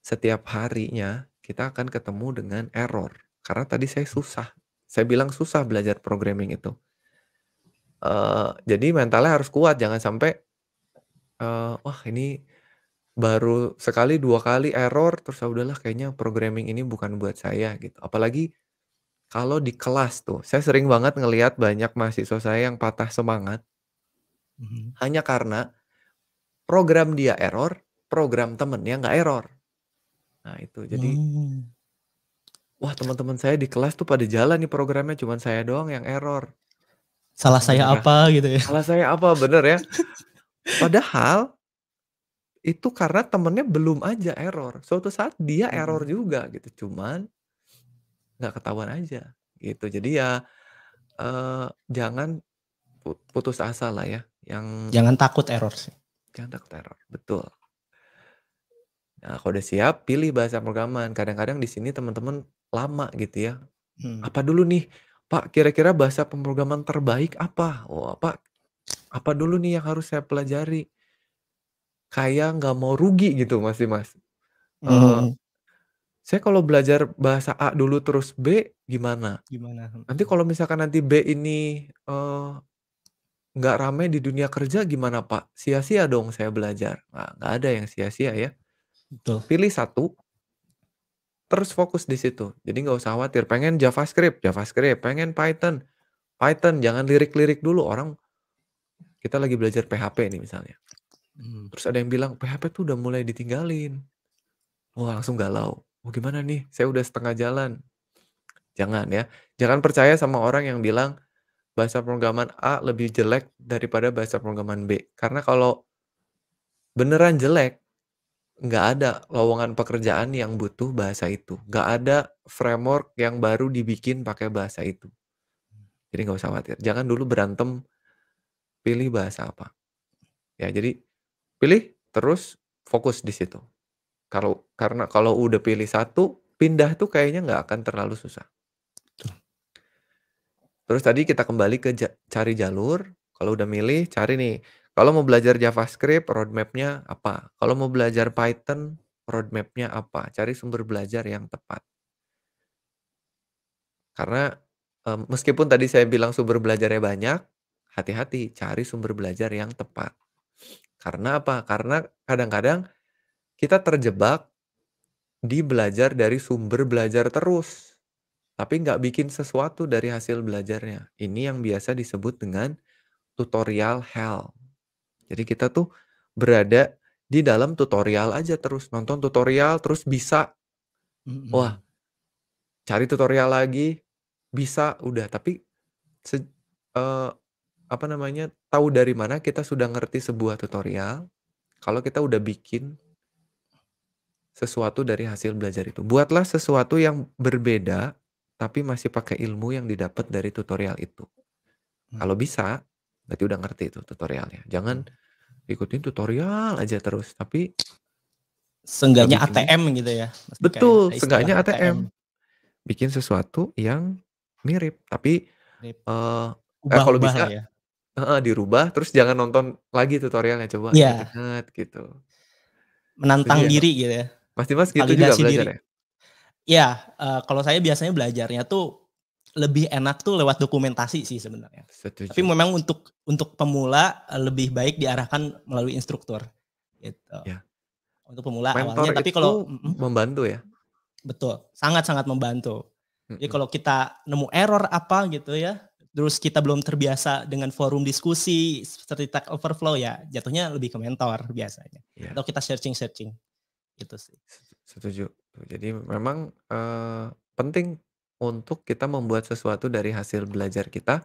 setiap harinya kita akan ketemu dengan error. Karena tadi saya susah. Saya bilang susah belajar programming itu. Uh, jadi mentalnya harus kuat, jangan sampai uh, wah ini baru sekali, dua kali error, terus ah, udahlah kayaknya programming ini bukan buat saya gitu. Apalagi kalau di kelas tuh, saya sering banget ngelihat banyak mahasiswa saya yang patah semangat mm-hmm. hanya karena program dia error, program temennya nggak error. Nah itu jadi, mm. wah teman-teman saya di kelas tuh pada jalan nih programnya, cuman saya doang yang error. Salah saya nah, apa gitu ya? Salah saya apa bener ya? Padahal itu karena temennya belum aja error. Suatu saat dia error juga gitu, cuman nggak ketahuan aja gitu. Jadi ya uh, jangan putus asa lah ya. Yang jangan takut error sih. Jangan takut error, betul. Nah, kalau udah siap, pilih bahasa programan. Kadang-kadang di sini teman-teman lama gitu ya. Hmm. Apa dulu nih, Pak? Kira-kira bahasa pemrograman terbaik apa? Oh, Pak, apa dulu nih yang harus saya pelajari? kayak nggak mau rugi gitu Mas Dimas. Hmm. saya kalau belajar bahasa A dulu terus B gimana? Gimana? Nanti kalau misalkan nanti B ini, nggak nggak rame di dunia kerja gimana Pak? Sia-sia dong saya belajar. Nah, nggak ada yang sia-sia ya. Betul. Pilih satu terus fokus di situ. Jadi nggak usah khawatir, pengen JavaScript, JavaScript, pengen Python, Python, jangan lirik-lirik dulu orang kita lagi belajar PHP nih misalnya. Hmm, terus ada yang bilang PHP tuh udah mulai ditinggalin. Wah langsung galau. Oh, gimana nih? Saya udah setengah jalan. Jangan ya. Jangan percaya sama orang yang bilang bahasa programan A lebih jelek daripada bahasa programan B. Karena kalau beneran jelek, nggak ada lowongan pekerjaan yang butuh bahasa itu. Nggak ada framework yang baru dibikin pakai bahasa itu. Jadi nggak usah khawatir. Jangan dulu berantem pilih bahasa apa. Ya, jadi Pilih terus fokus di situ. Kalau karena kalau udah pilih satu, pindah tuh kayaknya nggak akan terlalu susah. Terus tadi kita kembali ke cari jalur. Kalau udah milih, cari nih. Kalau mau belajar JavaScript, roadmapnya apa? Kalau mau belajar Python, roadmapnya apa? Cari sumber belajar yang tepat. Karena meskipun tadi saya bilang sumber belajarnya banyak, hati-hati cari sumber belajar yang tepat. Karena apa? Karena kadang-kadang kita terjebak di belajar dari sumber belajar terus, tapi nggak bikin sesuatu dari hasil belajarnya. Ini yang biasa disebut dengan tutorial hell. Jadi kita tuh berada di dalam tutorial aja terus nonton tutorial terus bisa, wah cari tutorial lagi bisa udah tapi se, uh, apa namanya tahu dari mana kita sudah ngerti sebuah tutorial kalau kita udah bikin sesuatu dari hasil belajar itu. Buatlah sesuatu yang berbeda tapi masih pakai ilmu yang didapat dari tutorial itu. Hmm. Kalau bisa, berarti udah ngerti itu tutorialnya. Jangan hmm. ikutin tutorial aja terus, tapi seenggaknya ATM gitu ya. betul, seenggaknya ATM. ATM. Bikin sesuatu yang mirip, tapi mirip. Uh, Ubah eh, eh kalau bisa ya uh, dirubah terus jangan nonton lagi tutorialnya, coba ya. ingat gitu. Menantang diri gitu ya. pasti Mas gitu juga belajar diri. ya? Ya, uh, kalau saya biasanya belajarnya tuh lebih enak tuh lewat dokumentasi sih sebenarnya. Tapi memang untuk untuk pemula, eh, lebih baik diarahkan melalui instruktur, gitu. Ya. Untuk pemula awalnya, tapi kalau membantu ya? Betul, sangat-sangat membantu. Jadi kalau kita nemu error apa gitu ya terus kita belum terbiasa dengan forum diskusi seperti Tech Overflow ya jatuhnya lebih ke mentor biasanya yeah. atau kita searching searching itu sih setuju jadi memang uh, penting untuk kita membuat sesuatu dari hasil belajar kita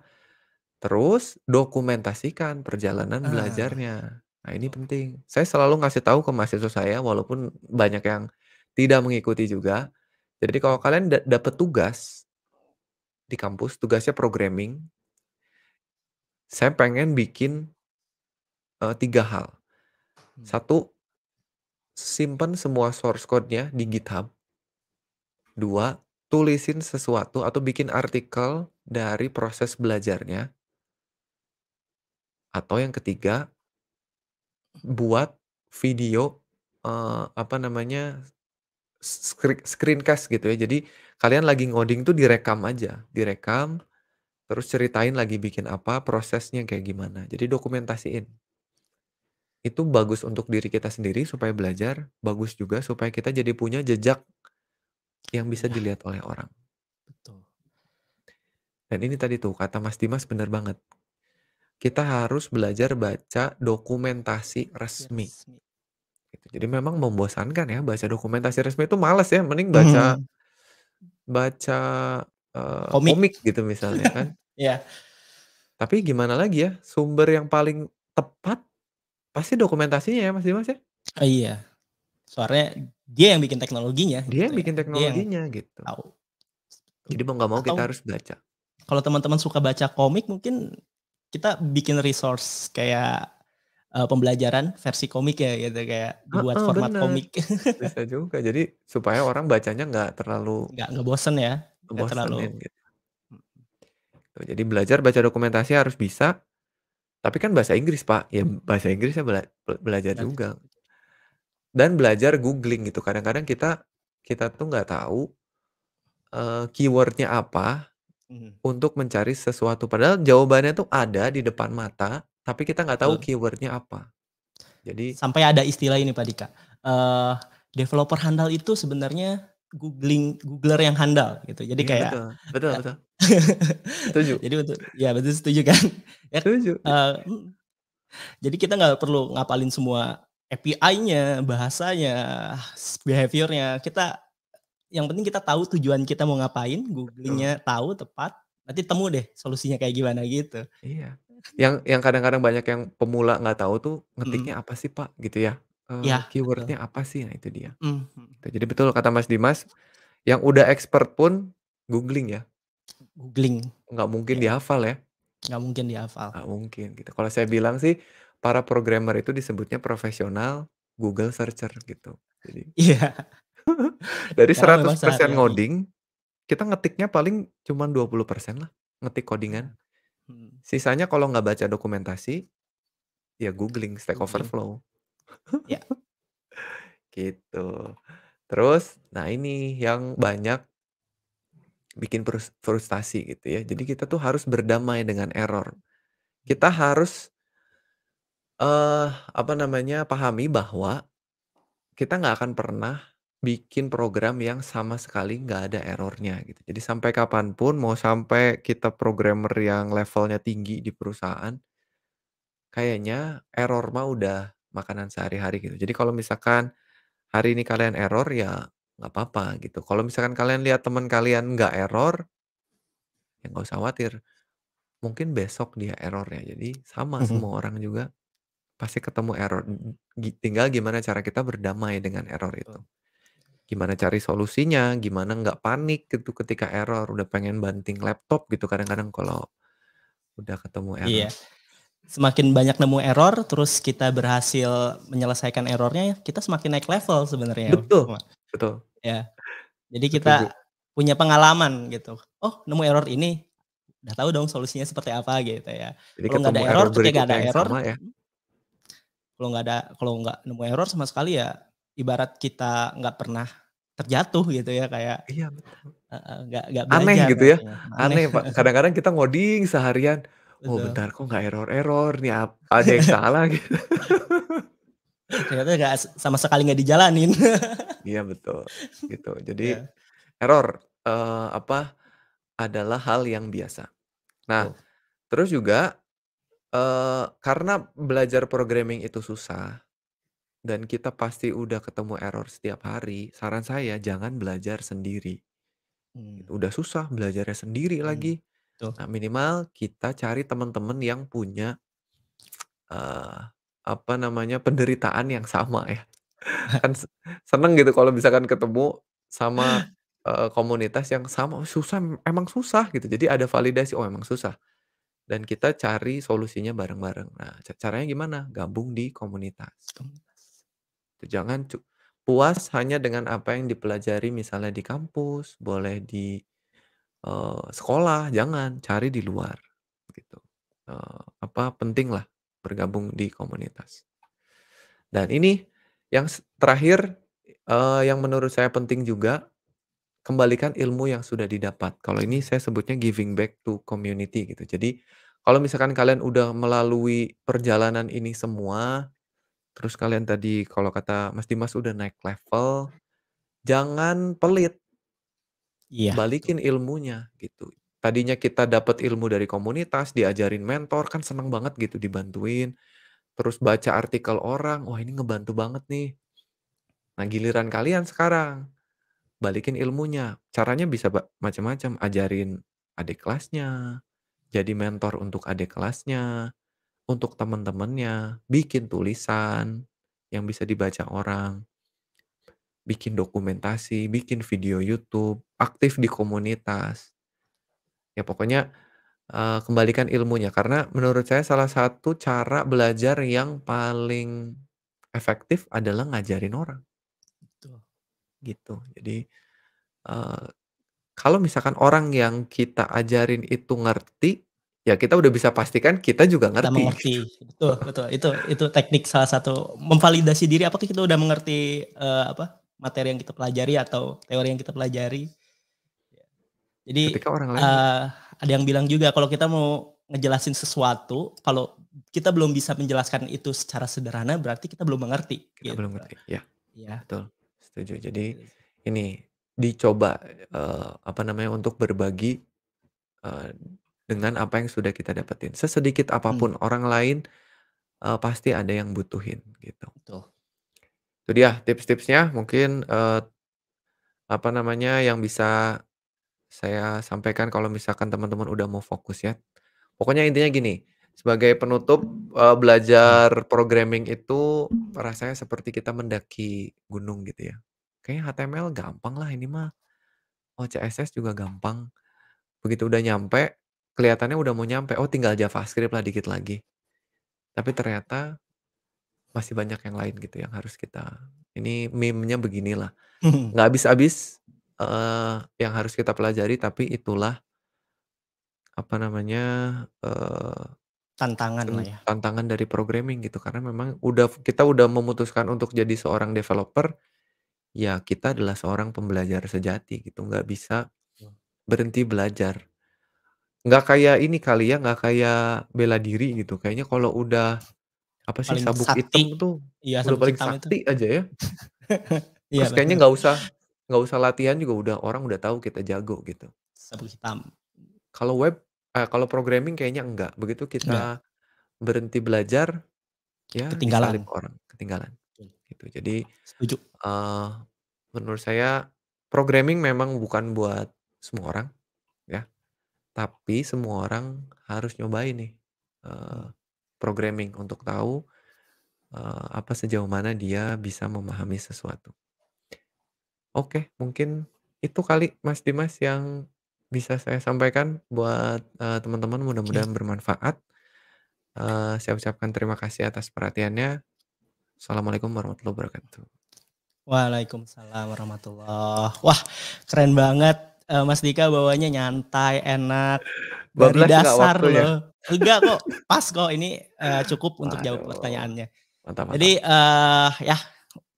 terus dokumentasikan perjalanan uh. belajarnya nah ini penting saya selalu ngasih tahu ke mahasiswa saya walaupun banyak yang tidak mengikuti juga jadi kalau kalian dapat tugas di kampus, tugasnya programming. Saya pengen bikin uh, tiga hal. Hmm. Satu, simpan semua source code-nya di GitHub. Dua, tulisin sesuatu atau bikin artikel dari proses belajarnya. Atau yang ketiga, buat video uh, apa namanya screen, screencast gitu ya. Jadi kalian lagi ngoding tuh direkam aja, direkam terus ceritain lagi bikin apa, prosesnya kayak gimana. Jadi dokumentasiin. Itu bagus untuk diri kita sendiri supaya belajar, bagus juga supaya kita jadi punya jejak yang bisa nah. dilihat oleh orang. Betul. Dan ini tadi tuh kata Mas Dimas benar banget. Kita harus belajar baca dokumentasi resmi. resmi. Jadi memang membosankan ya baca dokumentasi resmi itu males ya, mending baca hmm. baca, uh, Komik. komik gitu misalnya kan. Iya. Tapi gimana lagi ya, sumber yang paling tepat pasti dokumentasinya ya Mas Dimas ya? Oh iya, soalnya dia yang bikin teknologinya Dia gitu yang ya, bikin teknologinya yang teknologinya gitu. tahu. Jadi mau nggak mau Atau kita harus baca. kalau teman-teman suka baca komik mungkin kita bikin resource kayak uh, pembelajaran versi komik ya gitu kayak dibuat uh, format bener. komik. Bisa juga. Jadi supaya orang bacanya nggak terlalu nggak nggak bosen ya, nggak terlalu. Gitu. Jadi belajar baca dokumentasi harus bisa. Tapi kan bahasa Inggris pak, ya bahasa Inggris saya bela belajar juga. Dan belajar googling gitu. Kadang-kadang kita kita tuh nggak tahu uh, keywordnya apa hmm. untuk mencari sesuatu. Padahal jawabannya tuh ada di depan mata tapi kita nggak tahu keywordnya apa. Jadi sampai ada istilah ini Pak Dika. Uh, developer handal itu sebenarnya googling googler yang handal gitu. Jadi iya, kayak betul betul betul. setuju. jadi betul. Ya betul setuju kan? Ya, setuju. Uh, jadi kita nggak perlu ngapalin semua API-nya, bahasanya, behaviornya. Kita yang penting kita tahu tujuan kita mau ngapain, googlingnya tahu tepat. Nanti temu deh solusinya kayak gimana gitu. Iya. Yang yang kadang-kadang banyak yang pemula nggak tahu tuh ngetiknya hmm. ngetiknya apa sih, Pak, gitu ya, ya keywordnya betul. apa sih? Nah, itu dia. mm. jadi betul kata Mas Dimas, yang udah expert pun googling ya. Googling, Nggak mungkin iya. dihafal ya. Nggak mungkin dihafal. Nggak mungkin gitu. Kalau saya bilang sih, para programmer itu disebutnya profesional Google searcher gitu. Jadi Iya. dari Karena 100% seratus persen coding ngoding, kita ngetiknya paling cuman 20% lah, ngetik codingan. Sisanya kalau nggak baca dokumentasi, ya googling Stack Overflow. ya. gitu. Terus, nah ini yang banyak bikin frustasi gitu ya. Jadi kita tuh harus berdamai dengan error. Kita harus uh, apa namanya pahami bahwa kita nggak akan pernah bikin program yang sama sekali nggak ada errornya gitu. Jadi sampai kapanpun mau sampai kita programmer yang levelnya tinggi di perusahaan, kayaknya error mah udah makanan sehari-hari gitu. Jadi kalau misalkan hari ini kalian error ya nggak apa-apa gitu. Kalau misalkan kalian lihat teman kalian nggak error, ya nggak usah khawatir. Mungkin besok dia error ya. Jadi sama mm -hmm. semua orang juga pasti ketemu error. Tinggal gimana cara kita berdamai dengan error itu gimana cari solusinya, gimana nggak panik gitu ketika error, udah pengen banting laptop gitu kadang-kadang kalau udah ketemu error. Iya. Semakin banyak nemu error, terus kita berhasil menyelesaikan errornya, kita semakin naik level sebenarnya. Betul, betul. Ya, jadi kita betul. punya pengalaman gitu. Oh, nemu error ini, udah tahu dong solusinya seperti apa gitu ya. Jadi kalau nggak ada error, error nggak ada error, sama, ya. Hmm. kalau nggak ada, kalau nggak nemu error sama sekali ya, ibarat kita nggak pernah jatuh gitu ya kayak iya aneh gitu ya aneh, pak kadang-kadang kita ngoding seharian oh, betul. oh bentar kok nggak error-error nih ada yang salah gitu ternyata nggak sama sekali nggak dijalanin iya betul gitu jadi iya. error eh, apa adalah hal yang biasa nah terus juga eh, karena belajar programming itu susah dan kita pasti udah ketemu error setiap hari. Saran saya jangan belajar sendiri. Gitu, hmm. Udah susah belajarnya sendiri Hmm. lagi. Nah, minimal kita cari teman-teman yang punya uh, apa namanya penderitaan yang sama ya. Kan seneng gitu kalau misalkan ketemu sama uh, komunitas yang sama oh, susah emang susah gitu. Jadi ada validasi oh emang susah dan kita cari solusinya bareng-bareng. Nah, caranya gimana? Gabung di komunitas. Gitu. Jangan puas hanya dengan apa yang dipelajari misalnya di kampus, boleh di uh, sekolah, jangan cari di luar gitu. Uh, apa penting lah bergabung di komunitas. Dan ini yang terakhir uh, yang menurut saya penting juga kembalikan ilmu yang sudah didapat. Kalau ini saya sebutnya giving back to community gitu. Jadi kalau misalkan kalian udah melalui perjalanan ini semua, Terus kalian tadi kalau kata Mas Dimas udah naik level, jangan pelit. Iya. Balikin betul. ilmunya gitu. Tadinya kita dapat ilmu dari komunitas, diajarin mentor, kan seneng banget gitu dibantuin. Terus baca artikel orang, wah ini ngebantu banget nih. Nah giliran kalian sekarang, balikin ilmunya. Caranya bisa macam-macam, ajarin adik kelasnya, jadi mentor untuk adik kelasnya, untuk teman-temannya, bikin tulisan yang bisa dibaca orang, bikin dokumentasi, bikin video YouTube, aktif di komunitas. Ya pokoknya eh, kembalikan ilmunya karena menurut saya salah satu cara belajar yang paling efektif adalah ngajarin orang. Gitu. Gitu. Jadi uh, kalau misalkan orang yang kita ajarin itu ngerti, ya kita udah bisa pastikan kita juga ngerti. Kita mengerti. Betul, betul. Itu itu teknik salah satu memvalidasi diri apakah kita udah mengerti uh, apa materi yang kita pelajari atau teori yang kita pelajari. Jadi orang uh, ada yang bilang juga kalau kita mau ngejelasin sesuatu kalau kita belum bisa menjelaskan itu secara sederhana berarti kita belum mengerti. Kita gitu. belum mengerti. Ya. Ya. Betul. Setuju. Jadi iya. ini dicoba uh, apa namanya untuk berbagi uh, dengan apa yang sudah kita dapetin. Sesedikit hmm. apapun Hmm. orang lain, uh, pasti ada yang butuhin gitu. Betul. Itu dia tips-tipsnya mungkin, uh, apa namanya, yang bisa saya sampaikan kalau misalkan teman-teman udah mau fokus ya. Pokoknya intinya gini, sebagai penutup, uh, belajar programming itu rasanya seperti kita mendaki gunung gitu ya. Kayaknya HTML gampang lah ini mah, oh CSS juga gampang. Begitu udah nyampe kelihatannya udah mau nyampe, oh tinggal JavaScript lah dikit lagi. Tapi ternyata masih banyak yang lain gitu yang harus kita. Ini meme beginilah. Hmm. Nggak habis-habis uh, yang harus kita pelajari, tapi itulah apa namanya uh, tantangan lah ya. Tantangan dari programming gitu karena memang udah kita udah memutuskan untuk jadi seorang developer, ya kita adalah seorang pembelajar sejati gitu, nggak bisa hmm. berhenti belajar Nggak kayak ini kali ya, nggak kayak bela diri gitu. Kayaknya kalau udah apa sih sabuk sakti. hitam tuh ya, udah paling sakti itu. aja ya. Iya, Terus iya, kayaknya nggak usah nggak usah latihan juga udah orang udah tahu kita jago gitu. Sabuk hitam. Kalau web eh, kalau programming kayaknya enggak. Begitu kita enggak. berhenti belajar ya ketinggalan orang, ketinggalan. Gitu. Jadi Uh, menurut saya programming memang bukan buat semua orang. Tapi semua orang harus nyobain nih uh, programming untuk tahu uh, apa sejauh mana dia bisa memahami sesuatu. Oke, mungkin itu kali Mas Dimas yang bisa saya sampaikan buat uh, teman-teman iya. mudah-mudahan bermanfaat. Uh, saya ucapkan terima kasih atas perhatiannya. Assalamualaikum warahmatullahi wabarakatuh. Waalaikumsalam warahmatullahi. Wah, keren banget uh, Mas Dika bawanya nyantai, enak. Dari dasar loh. Enggak kok, pas kok ini uh, cukup untuk Aduh. jawab pertanyaannya. Mantap, mantap. Jadi uh, eh, ya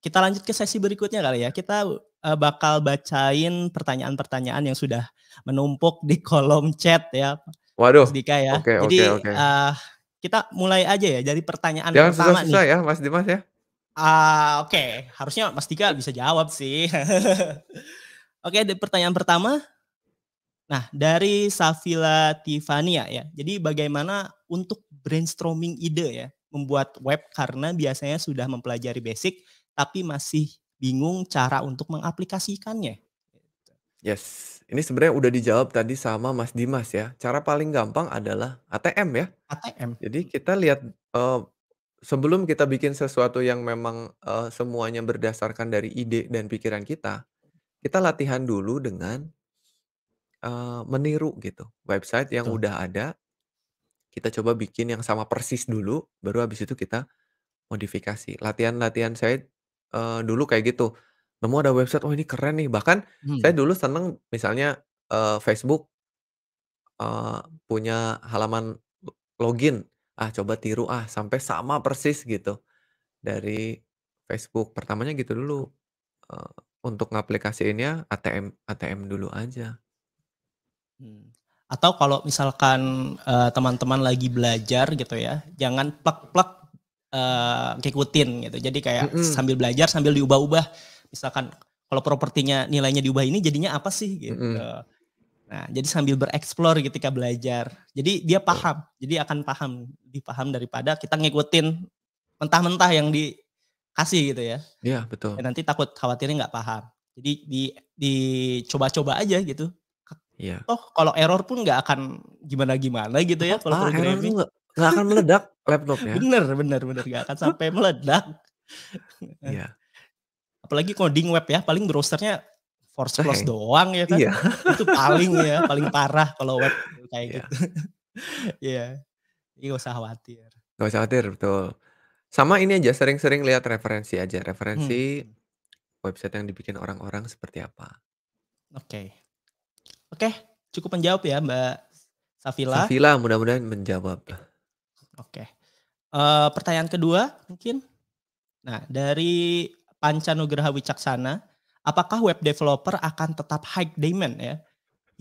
kita lanjut ke sesi berikutnya kali ya. Kita uh, bakal bacain pertanyaan-pertanyaan yang sudah menumpuk di kolom chat ya. Waduh. Mas Dika ya. Okay, Jadi okay, okay. Uh, kita mulai aja ya dari pertanyaan Jangan pertama susah -susah nih. ya Mas Dimas ya. uh, oke. Okay. Harusnya Mas Dika bisa jawab sih. Oke, okay, pertanyaan pertama. Nah, dari Safila Tivania ya. Jadi bagaimana untuk brainstorming ide ya, membuat web karena biasanya sudah mempelajari basic tapi masih bingung cara untuk mengaplikasikannya. Yes, ini sebenarnya udah dijawab tadi sama Mas Dimas ya. Cara paling gampang adalah ATM ya. ATM. Jadi kita lihat uh, sebelum kita bikin sesuatu yang memang uh, semuanya berdasarkan dari ide dan pikiran kita, kita latihan dulu dengan, uh, meniru gitu, website yang Betul. udah ada, kita coba bikin yang sama persis dulu, baru habis itu kita modifikasi. Latihan-latihan saya, uh, dulu kayak gitu, nemu ada website, "Oh ini keren nih." Bahkan hmm. saya dulu seneng misalnya, uh, Facebook, uh, punya halaman login, "Ah coba tiru ah, sampai sama persis," gitu, dari Facebook. Pertamanya gitu dulu, uh, untuk ngaplikasiinnya ATM ATM dulu aja. Hmm. Atau kalau misalkan teman eh, teman-teman lagi belajar gitu ya, jangan plek-plek uh, ngikutin gitu. Jadi kayak mm -hmm. sambil belajar sambil diubah-ubah. Misalkan kalau propertinya nilainya diubah ini jadinya apa sih gitu. Mm -hmm. Nah, jadi sambil bereksplor ketika belajar. Jadi dia paham. Jadi akan paham, dipaham daripada kita ngikutin mentah-mentah yang di kasih gitu ya. Iya betul. Dan nanti takut khawatirnya nggak paham. Jadi di dicoba-coba aja gitu. Iya. Oh kalau error pun nggak akan gimana-gimana gitu ya. Kalau error tuh gak, akan meledak laptopnya. bener bener bener nggak akan sampai meledak. Iya. Apalagi coding web ya paling browsernya force close hey. doang ya kan. Iya. Itu paling ya paling parah kalau web kayak iya. gitu. Iya. yeah. Jadi gak usah khawatir. Gak usah khawatir betul. Sama ini aja, sering-sering lihat referensi aja, referensi hmm. website yang dibikin orang-orang seperti apa. Oke. Oke, cukup menjawab ya, Mbak Safila. Safila mudah-mudahan menjawab. Oke. Oke. uh, pertanyaan kedua mungkin? Nah, dari Panca Nugraha Wicaksana, apakah web developer akan tetap high demand ya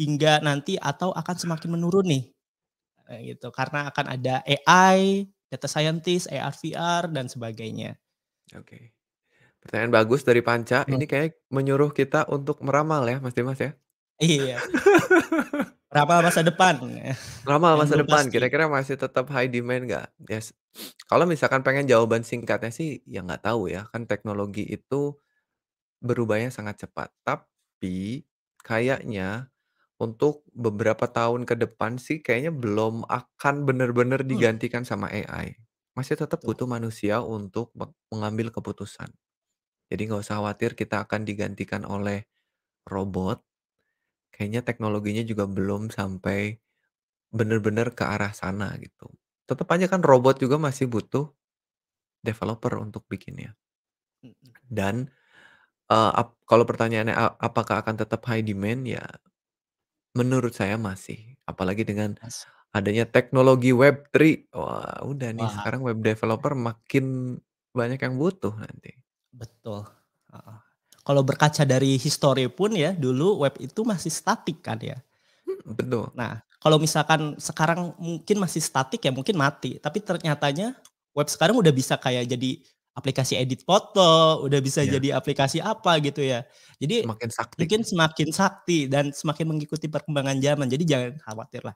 hingga nanti atau akan semakin menurun nih? Nah, gitu, karena akan ada AI data scientist, AR, VR, dan sebagainya. Oke. Okay. Pertanyaan bagus dari Panca. Hmm. Ini kayak menyuruh kita untuk meramal ya, Mas Dimas ya? Iya. ramal masa depan. Ramal masa depan. Kira-kira masih tetap high demand nggak? Yes. Kalau misalkan pengen jawaban singkatnya sih, ya nggak tahu ya. Kan teknologi itu berubahnya sangat cepat. Tapi kayaknya untuk beberapa tahun ke depan sih kayaknya belum akan benar-benar digantikan hmm. digantikan sama AI. Masih tetap Betul. butuh manusia untuk mengambil keputusan. Jadi nggak usah khawatir kita akan digantikan oleh robot. Kayaknya teknologinya juga belum sampai benar-benar ke arah sana gitu. Tetap aja kan robot juga masih butuh developer untuk bikinnya. Hmm. Dan, uh, kalau pertanyaannya apakah akan tetap high demand, ya Menurut saya masih, apalagi dengan adanya teknologi Web3. Wah, udah nih Wah. sekarang web developer makin banyak yang butuh nanti. Betul. uh. Kalau berkaca dari histori pun ya, dulu web itu masih statik kan ya. Hmm, betul. Nah, kalau misalkan sekarang mungkin masih statik ya mungkin mati, tapi ternyatanya web sekarang udah bisa kayak jadi aplikasi edit foto, udah bisa yeah. jadi aplikasi apa gitu ya. Jadi semakin sakti. mungkin semakin sakti dan semakin mengikuti perkembangan zaman. Jadi jangan khawatir lah.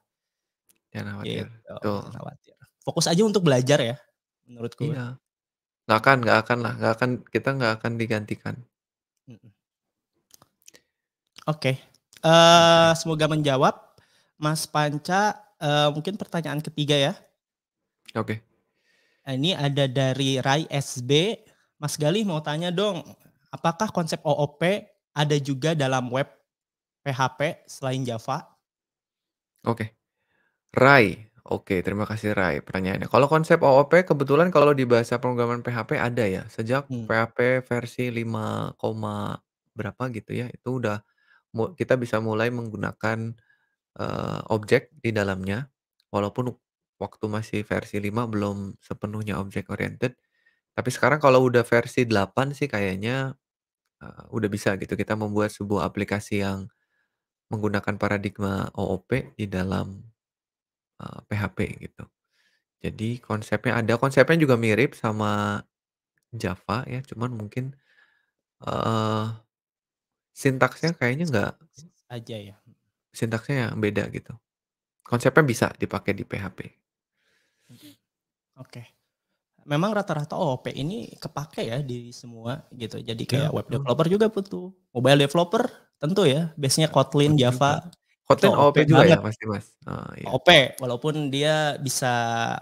Jangan khawatir. Gitu. Jangan Khawatir. Fokus aja untuk belajar ya, menurutku. Iya. Gak akan, gak akan lah, gak akan kita gak akan digantikan. Oke, eh, okay. uh, semoga menjawab, Mas Panca. Uh, mungkin pertanyaan ketiga ya. Oke. Okay. Nah, ini ada dari Rai SB. Mas Galih mau tanya dong, apakah konsep OOP ada juga dalam web PHP selain Java? Oke. Rai. Oke, terima kasih Rai pertanyaannya. Kalau konsep OOP kebetulan kalau di bahasa pemrograman PHP ada ya. Sejak hmm. PHP versi 5, berapa gitu ya, itu udah kita bisa mulai menggunakan uh, objek di dalamnya walaupun waktu masih versi 5 belum sepenuhnya object oriented. Tapi sekarang kalau udah versi 8 sih kayaknya uh, udah bisa gitu kita membuat sebuah aplikasi yang menggunakan paradigma OOP di dalam uh, eh, PHP gitu. Jadi konsepnya ada, konsepnya juga mirip sama Java ya, cuman mungkin uh, sintaksnya kayaknya nggak aja ya. Sintaksnya yang beda gitu. Konsepnya bisa dipakai di PHP. Oke. Okay. Memang rata-rata OOP ini kepake ya di semua gitu. Jadi kayak yeah. web developer juga butuh. Mobile developer tentu ya. Biasanya Kotlin, Java. Kotlin OOP, OOP juga banget. ya pasti mas. Oh, iya. OOP walaupun dia bisa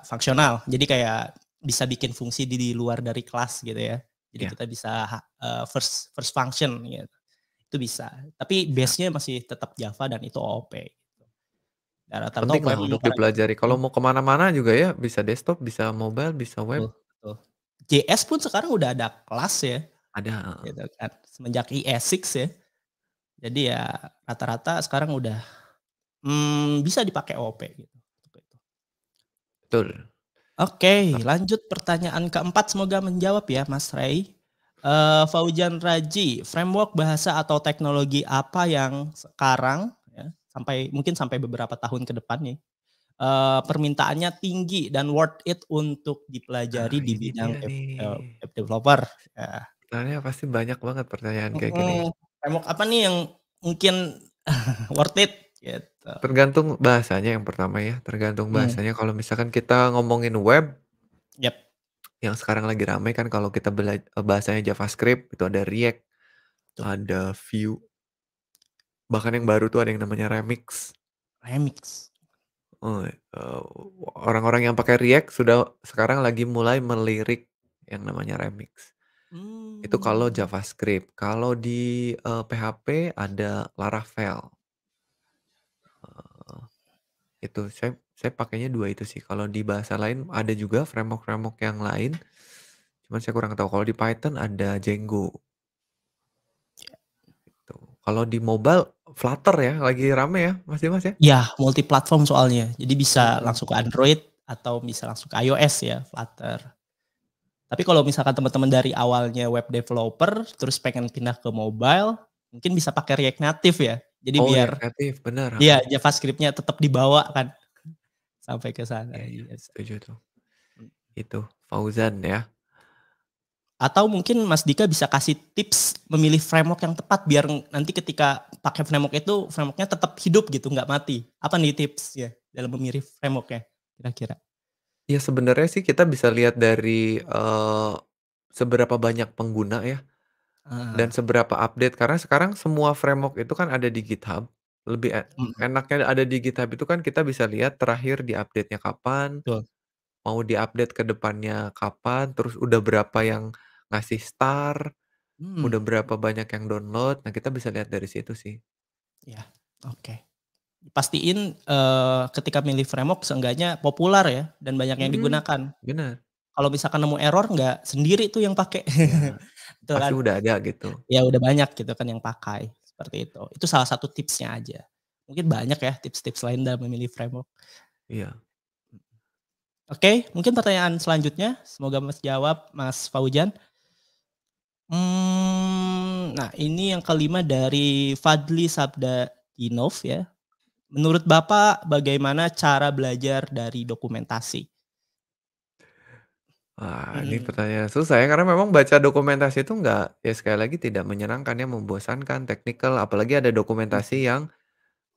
fungsional. Jadi kayak bisa bikin fungsi di, di luar dari kelas gitu ya. Jadi yeah. kita bisa uh, first first function gitu. Itu bisa. Tapi iya. base-nya masih tetap Java dan itu OOP. Karena penting lah untuk dipelajari. Kalau hmm. mau kemana-mana juga ya bisa desktop, bisa mobile, bisa web. JS pun sekarang udah ada kelas ya. Ada. Gitu kan. Semenjak IS6 ya. Jadi ya rata-rata sekarang udah hmm, bisa dipakai OP gitu. Betul. Oke, nah. lanjut pertanyaan keempat semoga menjawab ya Mas Ray. Uh, eh, Faujan Raji, framework bahasa atau teknologi apa yang sekarang sampai mungkin sampai beberapa tahun ke depan nih eh, uh, permintaannya tinggi dan worth it untuk dipelajari nah, di iya bidang eh, app, developer. Ya. Pertanyaannya pasti banyak banget pertanyaan kayak gini. Framework apa nih yang mungkin worth it? Gitu. Tergantung bahasanya yang pertama ya, tergantung hmm. bahasanya. Hmm. Kalau misalkan kita ngomongin web, yep. yang sekarang lagi ramai kan kalau kita bahasanya JavaScript itu ada React, Tuh. ada Vue, Bahkan yang baru tuh ada yang namanya remix. Remix. Oh, eh, orang-orang yang pakai React sudah sekarang lagi mulai melirik yang namanya remix. Hmm. Itu kalau JavaScript. Kalau di uh, eh, PHP ada Laravel. Uh, itu saya saya pakainya dua itu sih. Kalau di bahasa lain ada juga framework-framework yang lain. Cuman saya kurang tahu. Kalau di Python ada Django. Ya. Gitu. Kalau di mobile Flutter ya, lagi rame ya, Mas Dimas ya? Ya, multi platform soalnya. Jadi bisa langsung ke Android atau bisa langsung ke iOS ya, Flutter. Tapi kalau misalkan teman-teman dari awalnya web developer terus pengen pindah ke mobile, mungkin bisa pakai React Native ya. Jadi oh, biar Native, benar. Iya, JavaScript-nya tetap dibawa kan sampai ke sana. Ya, ya. Yes. Iya. Setuju tuh. Itu Fauzan ya. Atau mungkin Mas Dika bisa kasih tips memilih framework yang tepat biar nanti ketika pakai framework itu frameworknya tetap hidup gitu, nggak mati. Apa nih tips ya dalam memilih frameworknya kira-kira? Ya sebenarnya sih kita bisa lihat dari uh, seberapa banyak pengguna ya uh. dan seberapa update karena sekarang semua framework itu kan ada di GitHub lebih e enaknya ada di GitHub itu kan kita bisa lihat terakhir di update-nya kapan, Betul mau diupdate ke depannya kapan, terus udah berapa yang ngasih star, hmm. udah berapa banyak yang download. Nah, kita bisa lihat dari situ sih. Ya, oke. Pastiin, uh, ketika milih framework seenggaknya populer ya dan banyak yang hmm. digunakan. bener. Kalau misalkan nemu error nggak sendiri tuh yang pakai, ya. pasti kan. udah ada gitu. Ya udah banyak gitu kan yang pakai, seperti itu. Itu salah satu tipsnya aja. Mungkin banyak ya tips-tips lain dalam memilih framework. Iya. Oke, mungkin pertanyaan selanjutnya, semoga Mas jawab, Mas Faujan. Hmm, nah ini yang kelima dari Fadli Sabda Inov ya. Menurut Bapak bagaimana cara belajar dari dokumentasi? Wah, hmm. ini pertanyaan susah ya karena memang baca dokumentasi itu enggak, ya sekali lagi tidak menyenangkan ya membosankan teknikal apalagi ada dokumentasi hmm. yang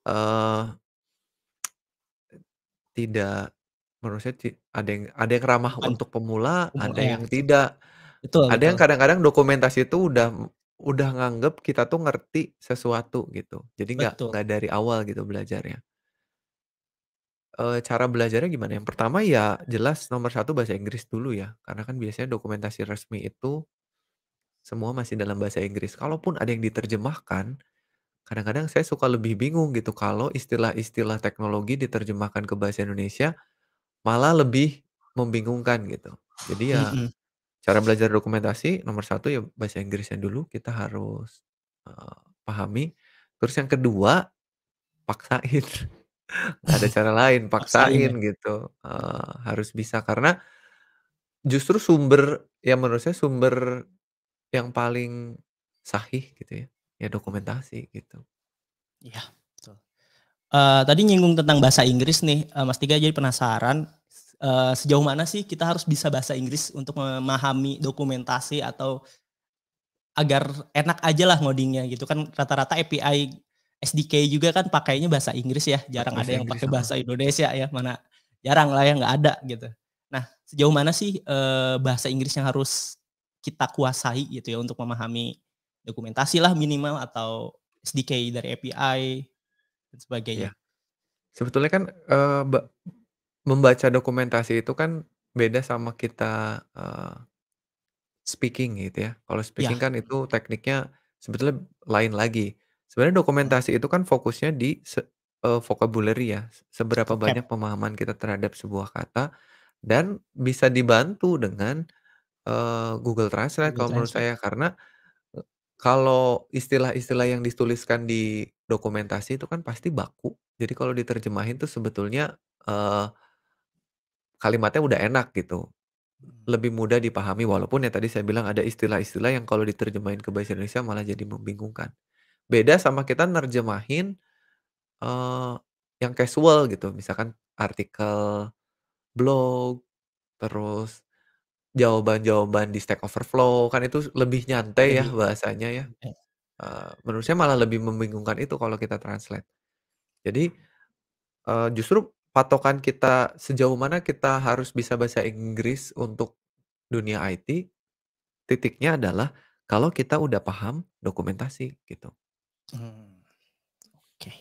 uh, tidak Menurut saya ada yang ada yang ramah untuk pemula, ada iya. yang ya. tidak. Betul ada yang kadang-kadang dokumentasi itu udah udah nganggep kita tuh ngerti sesuatu gitu, jadi nggak nggak dari awal gitu belajarnya. e, cara belajarnya gimana? Yang pertama ya jelas nomor satu bahasa Inggris dulu ya, karena kan biasanya dokumentasi resmi itu semua masih dalam bahasa Inggris. Kalaupun ada yang diterjemahkan, kadang-kadang saya suka lebih bingung gitu kalau istilah-istilah teknologi diterjemahkan ke bahasa Indonesia malah lebih membingungkan gitu. Jadi ya mm -hmm. cara belajar dokumentasi nomor satu ya bahasa Inggrisnya dulu kita harus uh, pahami. Terus yang kedua paksain, Gak ada cara lain paksain, paksain ya. gitu. Uh, harus bisa karena justru sumber ya menurut saya sumber yang paling sahih gitu ya ya dokumentasi gitu. Iya. Uh, tadi nyinggung tentang bahasa Inggris nih, uh, Mas Tiga jadi penasaran Eh, sejauh mana sih kita harus bisa bahasa Inggris untuk memahami dokumentasi atau agar enak aja lah ngodingnya gitu kan rata-rata API SDK juga kan pakainya bahasa Inggris ya jarang bahasa ada yang pakai bahasa Indonesia ya mana jarang lah ya nggak ada gitu nah sejauh mana sih eh, bahasa Inggris yang harus kita kuasai gitu ya untuk memahami dokumentasi lah minimal atau SDK dari API dan sebagainya. Ya. Sebetulnya kan eh, Membaca dokumentasi itu kan beda sama kita, uh, speaking gitu ya. Kalau ya. speaking ya. kan itu tekniknya sebetulnya lain lagi. Sebenarnya hmm. dokumentasi itu kan fokusnya di se vocabulary ya, seberapa banyak pemahaman kita terhadap sebuah kata dan bisa dibantu dengan, uh, Google Translate Google kalau menurut Translate. saya. Karena, e, kalau istilah-istilah yang dituliskan di dokumentasi itu kan pasti baku. Jadi kalau diterjemahin tuh sebetulnya, uh, kalimatnya udah enak gitu. Hmm. Lebih mudah dipahami walaupun ya tadi saya bilang ada istilah-istilah yang kalau diterjemahin ke bahasa Indonesia malah jadi membingungkan. Beda sama kita nerjemahin uh, yang casual gitu, misalkan artikel blog, terus jawaban-jawaban di Stack Overflow kan itu lebih nyantai ya bahasanya ya. Uh, menurut saya malah lebih membingungkan itu kalau kita translate. Jadi uh, justru patokan kita sejauh mana kita harus bisa bahasa Inggris untuk dunia IT titiknya adalah kalau kita udah paham dokumentasi gitu. Hmm. Oke, okay.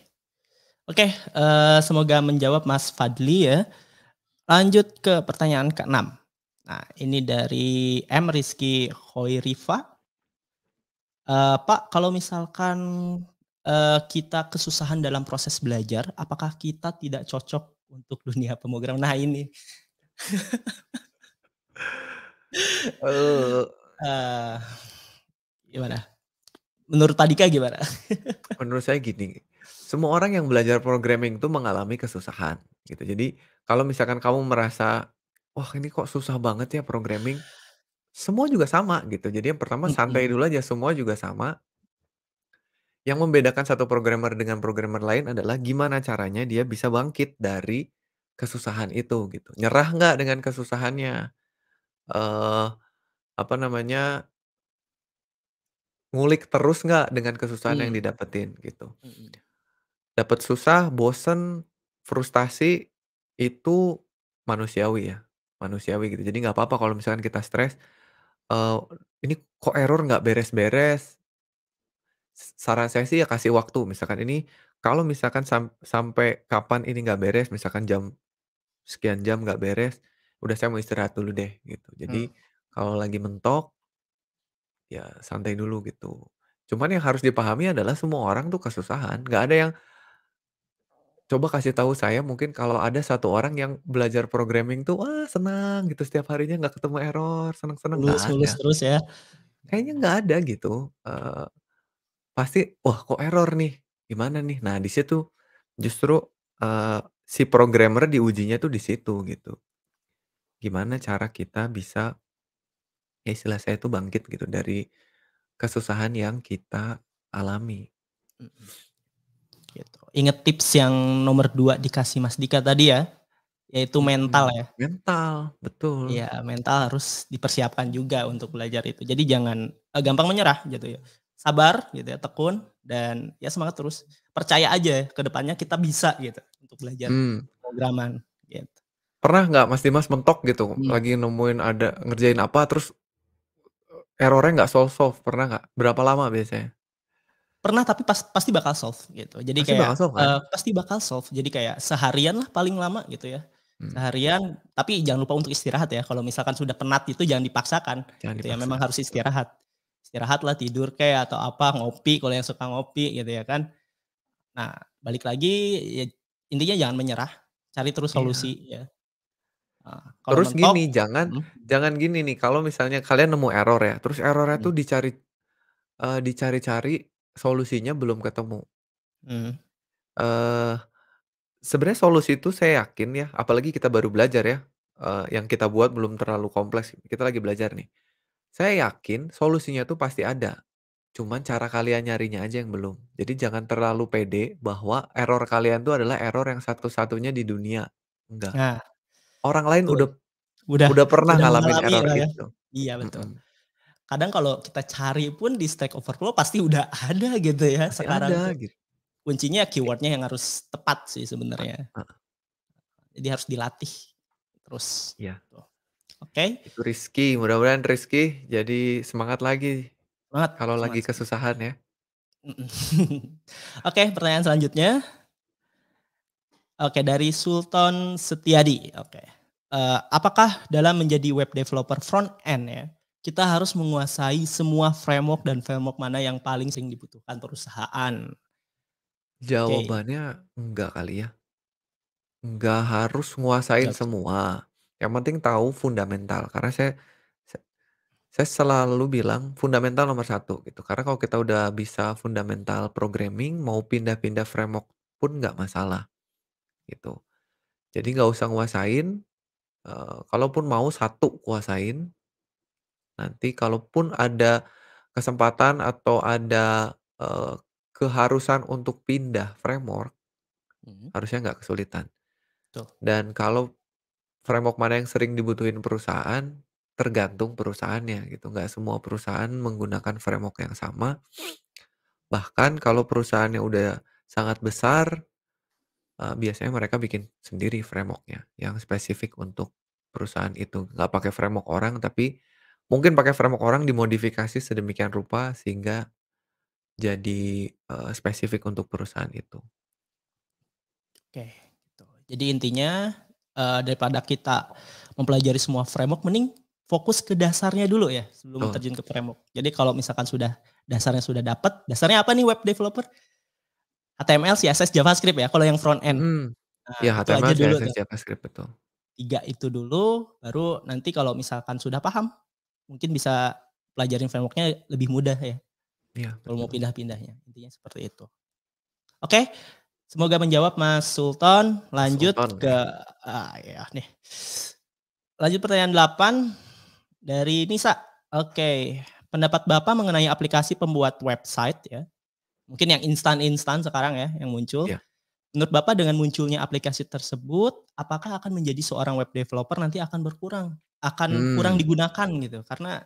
okay, uh, eh, semoga menjawab Mas Fadli ya. Lanjut ke pertanyaan ke enam. Nah, ini dari M Rizky Khoirifa. Uh, eh, Pak, kalau misalkan eh, kita kesusahan dalam proses belajar, apakah kita tidak cocok untuk dunia pemrogram. Nah ini. uh, gimana? Menurut Tadika gimana? menurut saya gini, semua orang yang belajar programming itu mengalami kesusahan gitu. Jadi kalau misalkan kamu merasa wah ini kok susah banget ya programming, semua juga sama gitu. Jadi yang pertama santai dulu aja, semua juga sama. Yang membedakan satu programmer dengan programmer lain adalah gimana caranya dia bisa bangkit dari kesusahan itu gitu. Nyerah nggak dengan kesusahannya? Uh, apa namanya? Ngulik terus nggak dengan kesusahan hmm. yang iya. didapetin gitu. Dapat susah, bosen, frustasi itu manusiawi ya, manusiawi gitu. Jadi nggak apa-apa kalau misalkan kita stres. Uh, ini kok error nggak beres-beres saran saya sih ya kasih waktu. Misalkan ini kalau misalkan sam sampai kapan ini nggak beres, misalkan jam sekian jam nggak beres, udah saya mau istirahat dulu deh gitu. Jadi hmm. kalau lagi mentok, ya santai dulu gitu. Cuman yang harus dipahami adalah semua orang tuh kesusahan. Nggak ada yang coba kasih tahu saya mungkin kalau ada satu orang yang belajar programming tuh wah senang gitu setiap harinya nggak ketemu error senang senang Lulus lulus terus ya kayaknya nggak ada gitu uh, Pasti, "Wah kok error nih? Gimana nih?" Nah di situ justru, uh, si programmer diujinya tuh di situ gitu. Gimana cara kita bisa ya istilah saya itu bangkit gitu dari kesusahan yang kita alami. Gitu. Inget tips yang nomor dua dikasih Mas Dika tadi ya, yaitu mental ya? mental, betul. ya mental harus dipersiapkan juga untuk belajar itu. Jadi jangan, gampang menyerah gitu ya? sabar gitu ya, tekun dan ya semangat terus. Percaya aja ke depannya kita bisa gitu untuk belajar hmm. programan gitu. Pernah nggak Mas Dimas mentok gitu hmm. lagi nemuin ada ngerjain apa terus eh, errornya nggak solve solve pernah nggak? Berapa lama biasanya? pernah tapi pas, pasti bakal solve gitu. Jadi pasti kayak bakal solve, kan? uh, pasti bakal solve. Jadi kayak seharian lah paling lama gitu ya. Hmm. Seharian tapi jangan lupa untuk istirahat ya. Kalau misalkan sudah penat itu jangan dipaksakan. Jangan gitu ya memang harus istirahat istirahat tidur kayak atau apa ngopi kalau yang suka ngopi gitu ya kan nah balik lagi ya, intinya jangan menyerah cari terus iya. solusi yeah. ya nah, terus mentok, gini jangan hmm? jangan gini nih kalau misalnya kalian nemu error ya terus errornya hmm. tuh dicari uh, dicari-cari solusinya belum ketemu hmm. uh, sebenarnya solusi itu saya yakin ya apalagi kita baru belajar ya uh, yang kita buat belum terlalu kompleks kita lagi belajar nih saya yakin solusinya tuh pasti ada. Cuman cara kalian nyarinya aja yang belum. Jadi jangan terlalu pede bahwa error kalian tuh adalah error yang satu-satunya di dunia. Enggak. Nah, Orang lain udah udah udah pernah udah ngalamin error ya. itu. Iya betul. Mm -hmm. Kadang kalau kita cari pun di Stack Overflow pasti udah ada gitu ya pasti sekarang. Ada, gitu. Kuncinya eh, eh. keywordnya yang harus tepat sih ah, sebenarnya. Ah. Jadi harus dilatih terus. Iya. Yeah. Gitu. Oke. Okay. Itu Rizky, mudah-mudahan Rizky jadi semangat lagi. Semangat. Kalau semangat. lagi kesusahan ya. Oke, okay, pertanyaan selanjutnya. Oke, okay, dari Sultan Setiadi. Oke. Okay. Uh, eh, apakah dalam menjadi web developer front end ya, kita harus menguasai semua framework dan framework mana yang paling sering dibutuhkan perusahaan? Jawabannya okay. enggak kali ya. Enggak harus menguasai semua. Yang penting tahu fundamental karena saya saya selalu bilang fundamental nomor satu gitu. Karena kalau kita udah bisa fundamental programming, mau pindah-pindah framework pun nggak masalah gitu. Jadi nggak usah nguasain. e, kalaupun mau satu kuasain, nanti kalaupun ada kesempatan atau ada e, keharusan untuk pindah framework, hmm. harusnya nggak kesulitan. Tuh. Dan kalau framework mana yang sering dibutuhin perusahaan tergantung perusahaannya gitu nggak semua perusahaan menggunakan framework yang sama bahkan kalau perusahaannya udah sangat besar uh, biasanya mereka bikin sendiri frameworknya yang spesifik untuk perusahaan itu nggak pakai framework orang tapi mungkin pakai framework orang dimodifikasi sedemikian rupa sehingga jadi uh, spesifik untuk perusahaan itu. Oke, gitu. Jadi intinya uh, daripada kita mempelajari semua framework mending fokus ke dasarnya dulu ya sebelum oh. terjun ke framework. Jadi kalau misalkan sudah dasarnya sudah dapat, dasarnya apa nih web developer? HTML, CSS, JavaScript ya. Kalau yang front end. Hmm. Nah, ya HTML, CSS, dulu, JavaScript betul. Tiga itu dulu, baru nanti kalau misalkan sudah paham, mungkin bisa pelajarin frameworknya lebih mudah ya. Iya. Kalau mau pindah-pindahnya, intinya seperti itu. Oke, Semoga menjawab Mas Sultan. Lanjut Sultan. ke ya. ah, ya nih. Lanjut pertanyaan 8 dari Nisa. Oke, okay. pendapat Bapak mengenai aplikasi pembuat website ya. Mungkin yang instan-instan sekarang ya yang muncul. Yeah. Menurut Bapak dengan munculnya aplikasi tersebut, apakah akan menjadi seorang web developer nanti akan berkurang, akan hmm. kurang digunakan gitu karena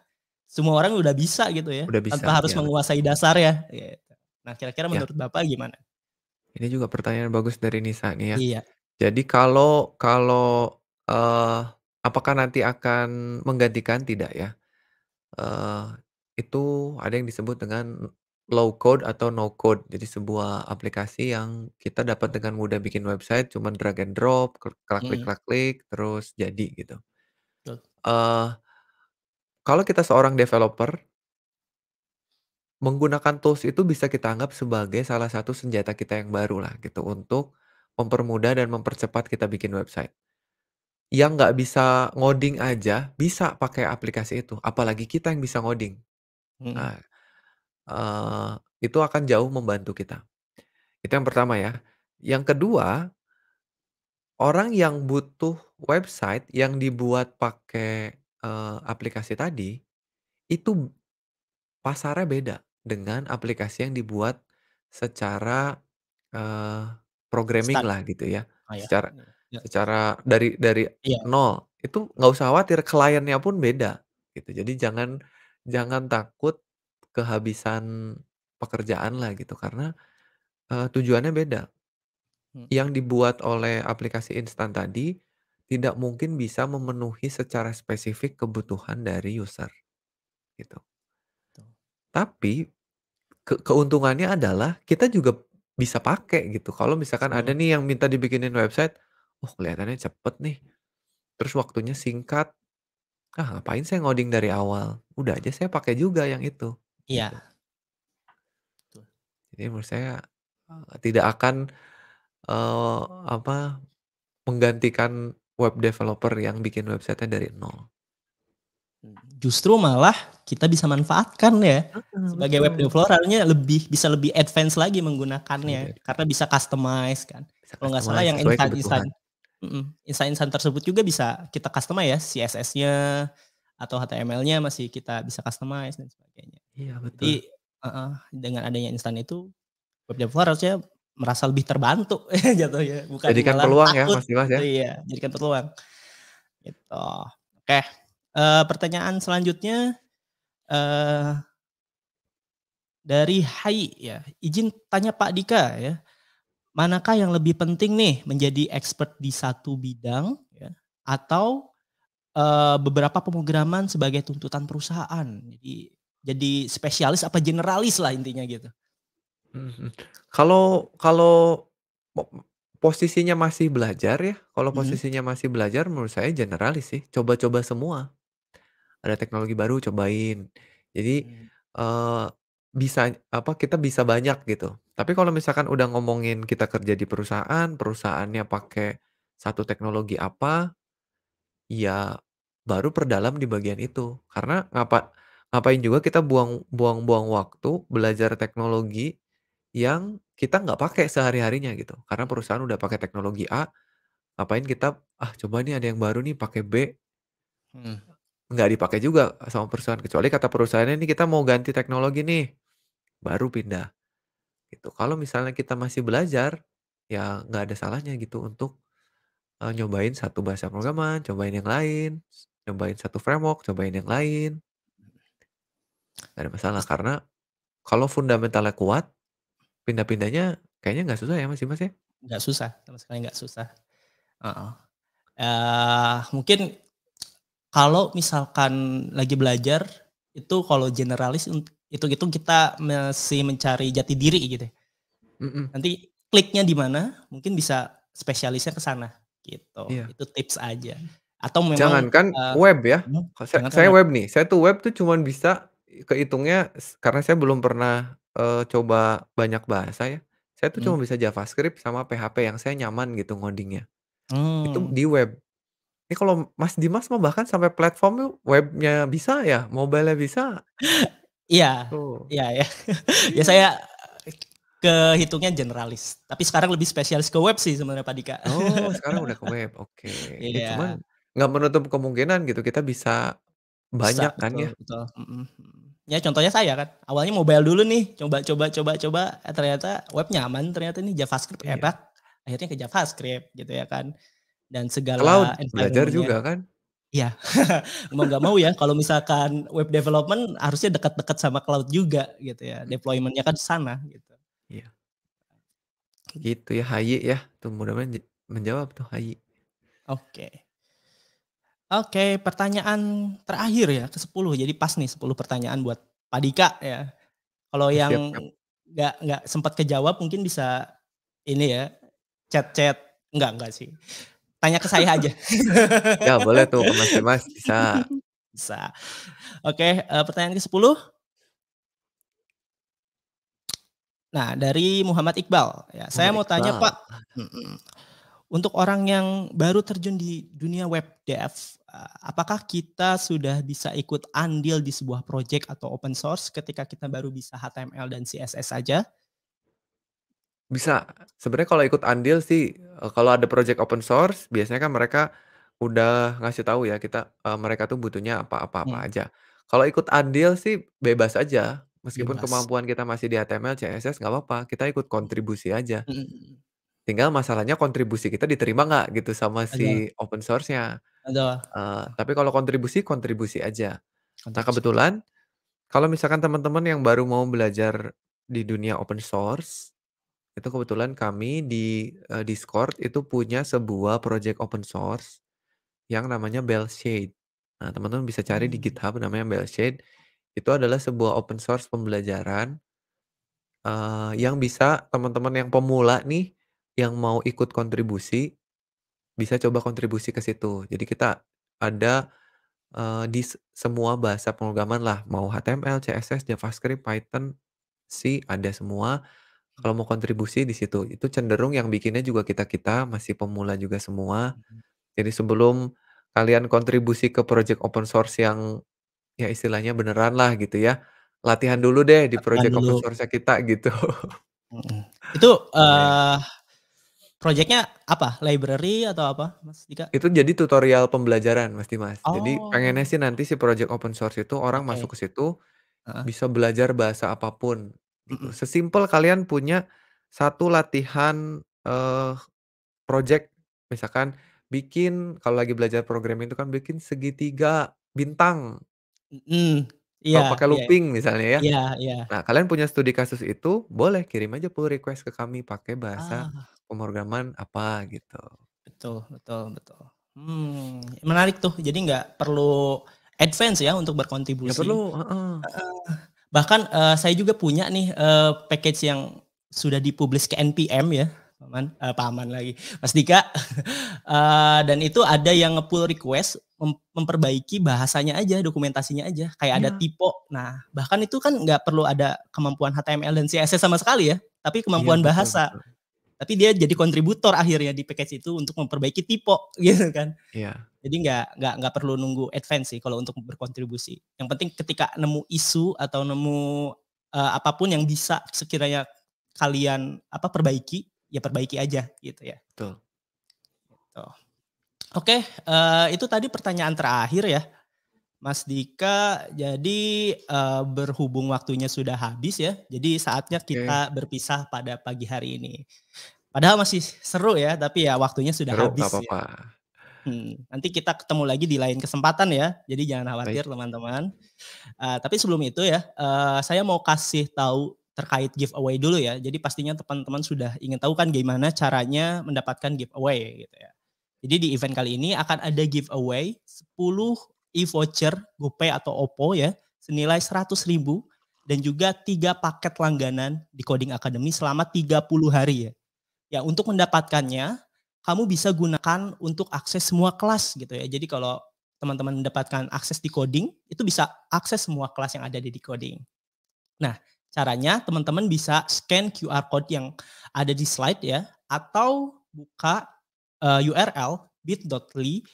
semua orang udah bisa gitu ya, udah bisa, tanpa harus ya. menguasai dasar ya. Gitu. Nah, kira-kira iya. menurut ya. Bapak gimana? Ini juga pertanyaan bagus dari Nisa nih ya. Iya. Jadi kalau kalau uh, apakah nanti akan menggantikan? Tidak ya. Uh, itu ada yang disebut dengan low code atau no code. Jadi sebuah aplikasi yang kita dapat dengan mudah bikin website, cuman drag and drop, klik klik klik klik, terus jadi gitu. Uh, kalau kita seorang developer Menggunakan tools itu bisa kita anggap sebagai salah satu senjata kita yang baru lah gitu untuk mempermudah dan mempercepat kita bikin website. Yang nggak bisa ngoding aja bisa pakai aplikasi itu, apalagi kita yang bisa ngoding. Hmm. Nah, uh, itu akan jauh membantu kita. Itu yang pertama ya. Yang kedua, orang yang butuh website yang dibuat pakai uh, aplikasi tadi itu pasarnya beda. Dengan aplikasi yang dibuat secara, uh, programming Start. lah gitu ya, Oh ya, secara ya. secara dari dari ya. nol, itu nggak usah khawatir kliennya pun beda gitu. Jadi jangan jangan takut kehabisan pekerjaan lah gitu karena, uh, tujuannya beda. Hmm. Yang dibuat oleh aplikasi instan tadi, tidak mungkin bisa memenuhi secara spesifik kebutuhan dari user, gitu. Tapi ke keuntungannya adalah kita juga bisa pakai gitu. Kalau misalkan ada nih yang minta dibikinin website, oh kelihatannya cepet nih. Terus waktunya singkat. Ah, ngapain saya ngoding dari awal? Udah aja saya pakai juga yang itu. Iya. Gitu. Jadi menurut saya eh, tidak akan uh, apa menggantikan web developer yang bikin websitenya dari nol justru malah kita bisa manfaatkan ya uh, sebagai betul. web developernya lebih bisa lebih advance lagi menggunakannya okay. Iya. karena bisa customize kan bisa kalau nggak salah yang insight insan insight insan tersebut juga bisa kita customize ya CSS-nya atau HTML-nya masih kita bisa customize dan sebagainya iya betul jadi uh, uh, dengan adanya instan itu web developer harusnya merasa lebih terbantu jatuhnya bukan jadikan peluang ya, takut. ya mas Dimas ya iya jadikan peluang gitu oke okay Uh, pertanyaan selanjutnya uh, dari Hai ya. Izin tanya Pak Dika ya. Manakah yang lebih penting nih menjadi expert di satu bidang ya atau uh, beberapa pemrograman sebagai tuntutan perusahaan. Jadi jadi spesialis apa generalis lah intinya gitu. Mhm. Kalau kalau posisinya masih belajar ya, kalau mhm. posisinya masih belajar menurut saya generalis sih, coba-coba semua ada teknologi baru cobain. Jadi, hmm. bisa apa, kita bisa banyak gitu. Tapi kalau misalkan udah ngomongin kita kerja di perusahaan, perusahaannya pakai satu teknologi apa, ya baru perdalam di bagian itu. Karena ngapa ngapain juga kita buang buang-buang waktu belajar teknologi yang kita nggak pakai sehari-harinya gitu. Karena perusahaan udah pakai teknologi A, ngapain kita, "Ah, coba nih ada yang baru nih pakai B." hmm nggak dipakai juga sama perusahaan kecuali kata perusahaannya ini kita mau ganti teknologi nih baru pindah gitu kalau misalnya kita masih belajar ya nggak ada salahnya gitu untuk uh, nyobain satu bahasa programan cobain yang lain nyobain satu framework cobain yang lain nggak ada masalah karena kalau fundamentalnya kuat pindah-pindahnya kayaknya nggak susah ya masih-masih ya nggak susah sama sekali nggak susah uh -uh. Uh, mungkin kalau misalkan lagi belajar itu kalau generalis itu gitu kita masih mencari jati diri gitu. Mm-mm. Nanti kliknya di mana? Mungkin bisa spesialisnya ke sana gitu. Iya. Itu tips aja. Atau memang jangankan uh, web ya. Hmm? Saya, saya web nih. Saya tuh web tuh cuman bisa kehitungnya karena saya belum pernah uh, coba banyak bahasa ya. Saya tuh hmm. cuma bisa JavaScript sama PHP yang saya nyaman gitu ngodingnya. Hmm. Itu di web. Ini kalau Mas Dimas mah bahkan sampai platform webnya bisa ya, mobile-nya bisa. Iya. Iya, iya. ya. ya saya kehitungnya generalis. Tapi sekarang lebih spesialis ke web sih sebenarnya Pak Dika. Oh, sekarang udah ke web. Oke. Okay. Iya. Yeah. Cuman nggak menutup kemungkinan gitu kita bisa banyak bisa, kan betul, ya. Betul. Ya contohnya saya kan, awalnya mobile dulu nih, coba coba coba coba eh, ternyata web nyaman, ternyata ini JavaScript iya. Akhirnya ke JavaScript gitu ya kan dan segala cloud belajar juga kan Iya, mau nggak mau ya. Kalau misalkan web development harusnya dekat-dekat sama cloud juga gitu ya. Deploymentnya kan sana gitu. Iya. Gitu ya Hayi ya. Tuh mudah-mudahan menjawab tuh Hayi. Oke. Okay. Oke, okay, pertanyaan terakhir ya ke 10. Jadi pas nih 10 pertanyaan buat Padika ya. Kalau yang nggak nggak sempat kejawab mungkin bisa ini ya chat-chat Enggak, enggak sih Tanya ke saya aja. ya boleh tuh ke Mas Dimas bisa. Bisa. Oke, eh, pertanyaan ke-10. Nah, dari Muhammad Iqbal. Ya, Muhammad saya mau Iqbal. tanya Pak, untuk orang yang baru terjun di dunia web dev, eh, apakah kita sudah bisa ikut andil di sebuah proyek atau open source ketika kita baru bisa HTML dan CSS saja? Bisa. Sebenarnya kalau ikut andil sih, eh, kalau ada project open source biasanya kan mereka udah ngasih tahu ya kita, uh, mereka tuh butuhnya apa apa apa iya. aja. Kalau ikut andil sih bebas aja, meskipun Bebas. kemampuan kita masih di HTML, CSS nggak apa-apa, kita ikut kontribusi aja. Hmm, hmm, hmm. Tinggal masalahnya kontribusi kita diterima nggak gitu sama Ada. si open source-nya. Ada. Eh, tapi kalau kontribusi, kontribusi aja. Nah, kontribusi nah kebetulan, kalau misalkan teman-teman yang baru mau belajar di dunia open source, itu kebetulan kami di, uh, Discord itu punya sebuah project open source yang namanya Bellshade. Nah, teman-teman bisa cari di hmm. GitHub namanya Bellshade. Itu adalah sebuah open source pembelajaran, uh, yang bisa teman-teman yang pemula nih, yang mau ikut kontribusi, bisa coba kontribusi ke situ. Jadi kita ada, uh, di semua bahasa pemrograman lah, mau HTML, CSS, JavaScript, Python, C, ada semua. Kalau mau kontribusi di situ, itu cenderung yang bikinnya juga kita-kita, masih pemula juga semua. Hmm. Jadi sebelum kalian kontribusi ke project open source yang, ya istilahnya beneran lah gitu ya, latihan dulu deh di project open source kita gitu. Hmm. Itu, uh, iya. eh, eee, apa? Library atau apa, Mas Dika? Itu jadi tutorial pembelajaran, Mas Dimas. Jadi oh. pengennya sih nanti si project open source itu orang okay. masuk ke situ -huh. bisa belajar bahasa apapun gitu. Sesimpel kalian punya satu latihan uh, project misalkan bikin kalau lagi belajar programming itu kan bikin segitiga bintang. Mm, iya Kalau pakai iya. looping misalnya ya. Iya iya. Nah, kalian punya studi kasus itu boleh kirim aja pull request ke kami pakai bahasa Ah. pemrograman apa gitu. Betul betul betul. Hmm, menarik tuh. Jadi nggak perlu advance ya untuk Nggak berkontribusi. perlu, Uh -uh. Bahkan uh, saya juga punya nih uh, package yang sudah dipublis ke NPM ya, paman, uh, paman lagi, Mas Dika. uh, dan itu ada yang nge-pull request mem memperbaiki bahasanya aja, dokumentasinya aja, kayak ya. ada iya. tipe. Nah, bahkan itu kan nggak perlu ada kemampuan HTML dan CSS sama sekali ya, tapi kemampuan ya, bahasa. Betul. Tapi dia jadi kontributor akhirnya di package itu untuk memperbaiki tipe gitu kan. Iya. Jadi nggak nggak nggak perlu nunggu advance sih kalau untuk berkontribusi. Yang penting ketika nemu isu atau nemu uh, apapun yang bisa sekiranya kalian apa perbaiki, ya perbaiki aja gitu ya. Betul. Gitu. Oke, uh, itu tadi pertanyaan terakhir ya. Mas Dika, jadi uh, berhubung waktunya sudah habis ya, jadi saatnya kita okay. berpisah pada pagi hari ini. Padahal masih seru ya, tapi ya waktunya sudah seru, habis. Apa -apa. Ya. Hmm, nanti kita ketemu lagi di lain kesempatan ya. Jadi jangan khawatir teman-teman. Uh, tapi sebelum itu ya, uh, saya mau kasih tahu terkait giveaway dulu ya. Jadi pastinya teman-teman sudah ingin tahu kan gimana caranya mendapatkan giveaway gitu ya. Jadi di event kali ini akan ada giveaway 10 e-voucher GoPay atau OPPO ya senilai 100 ribu dan juga tiga paket langganan di Coding Academy selama 30 hari ya. Ya untuk mendapatkannya kamu bisa gunakan untuk akses semua kelas gitu ya. Jadi kalau teman-teman mendapatkan akses di coding, itu bisa akses semua kelas yang ada di decoding. Nah, caranya teman-teman bisa scan QR code yang ada di slide ya, atau buka uh, eh, URL bit.ly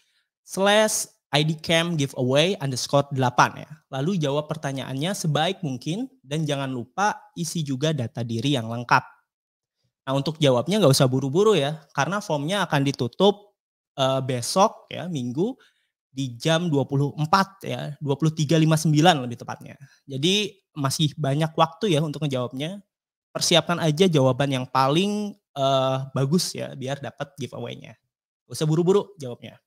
slash idcam giveaway underscore 8 ya. Lalu jawab pertanyaannya sebaik mungkin dan jangan lupa isi juga data diri yang lengkap. Nah untuk jawabnya nggak usah buru-buru ya, karena formnya akan ditutup uh, besok ya minggu di jam 24 ya, 23.59 lebih tepatnya. Jadi masih banyak waktu ya untuk menjawabnya Persiapkan aja jawaban yang paling uh, bagus ya biar dapat giveaway-nya. Gak usah buru-buru jawabnya.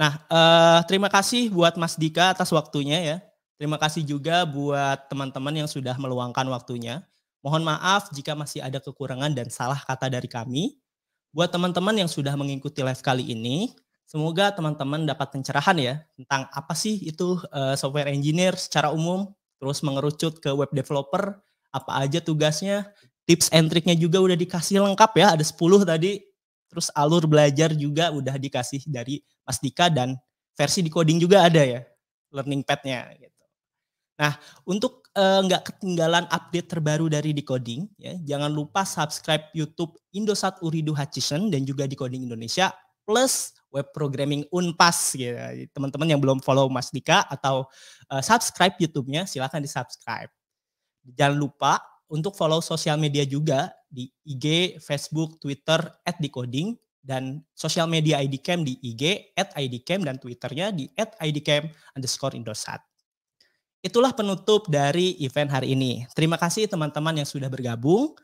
Nah, uh, terima kasih buat Mas Dika atas waktunya ya. Terima kasih juga buat teman-teman yang sudah meluangkan waktunya. Mohon maaf jika masih ada kekurangan dan salah kata dari kami. Buat teman-teman yang sudah mengikuti live kali ini, semoga teman-teman dapat pencerahan ya tentang apa sih itu eh, software engineer secara umum, terus mengerucut ke web developer, apa aja tugasnya, tips and triknya juga udah dikasih lengkap ya, ada 10 tadi. Terus alur belajar juga udah dikasih dari Mas Dika dan versi decoding juga ada ya, learning pad-nya gitu. Nah, untuk Eh, nggak uh, ketinggalan update terbaru dari Decoding. Ya. Jangan lupa subscribe YouTube Indosat Uridu Hutchison dan juga Decoding Indonesia plus web programming Unpas. teman ya. Teman-teman yang belum follow Mas Dika atau uh, subscribe YouTube-nya silahkan di subscribe. Jangan lupa untuk follow sosial media juga di IG, Facebook, Twitter, at Decoding dan sosial media IDCam di IG, at IDCam dan Twitternya di at IDCam underscore Indosat. Itulah penutup dari event hari ini. Terima kasih teman-teman yang sudah bergabung.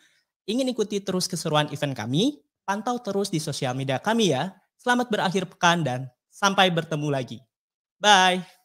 Ingin ikuti terus keseruan event kami? Pantau terus di sosial media kami ya. Selamat berakhir pekan dan sampai bertemu lagi. Bye.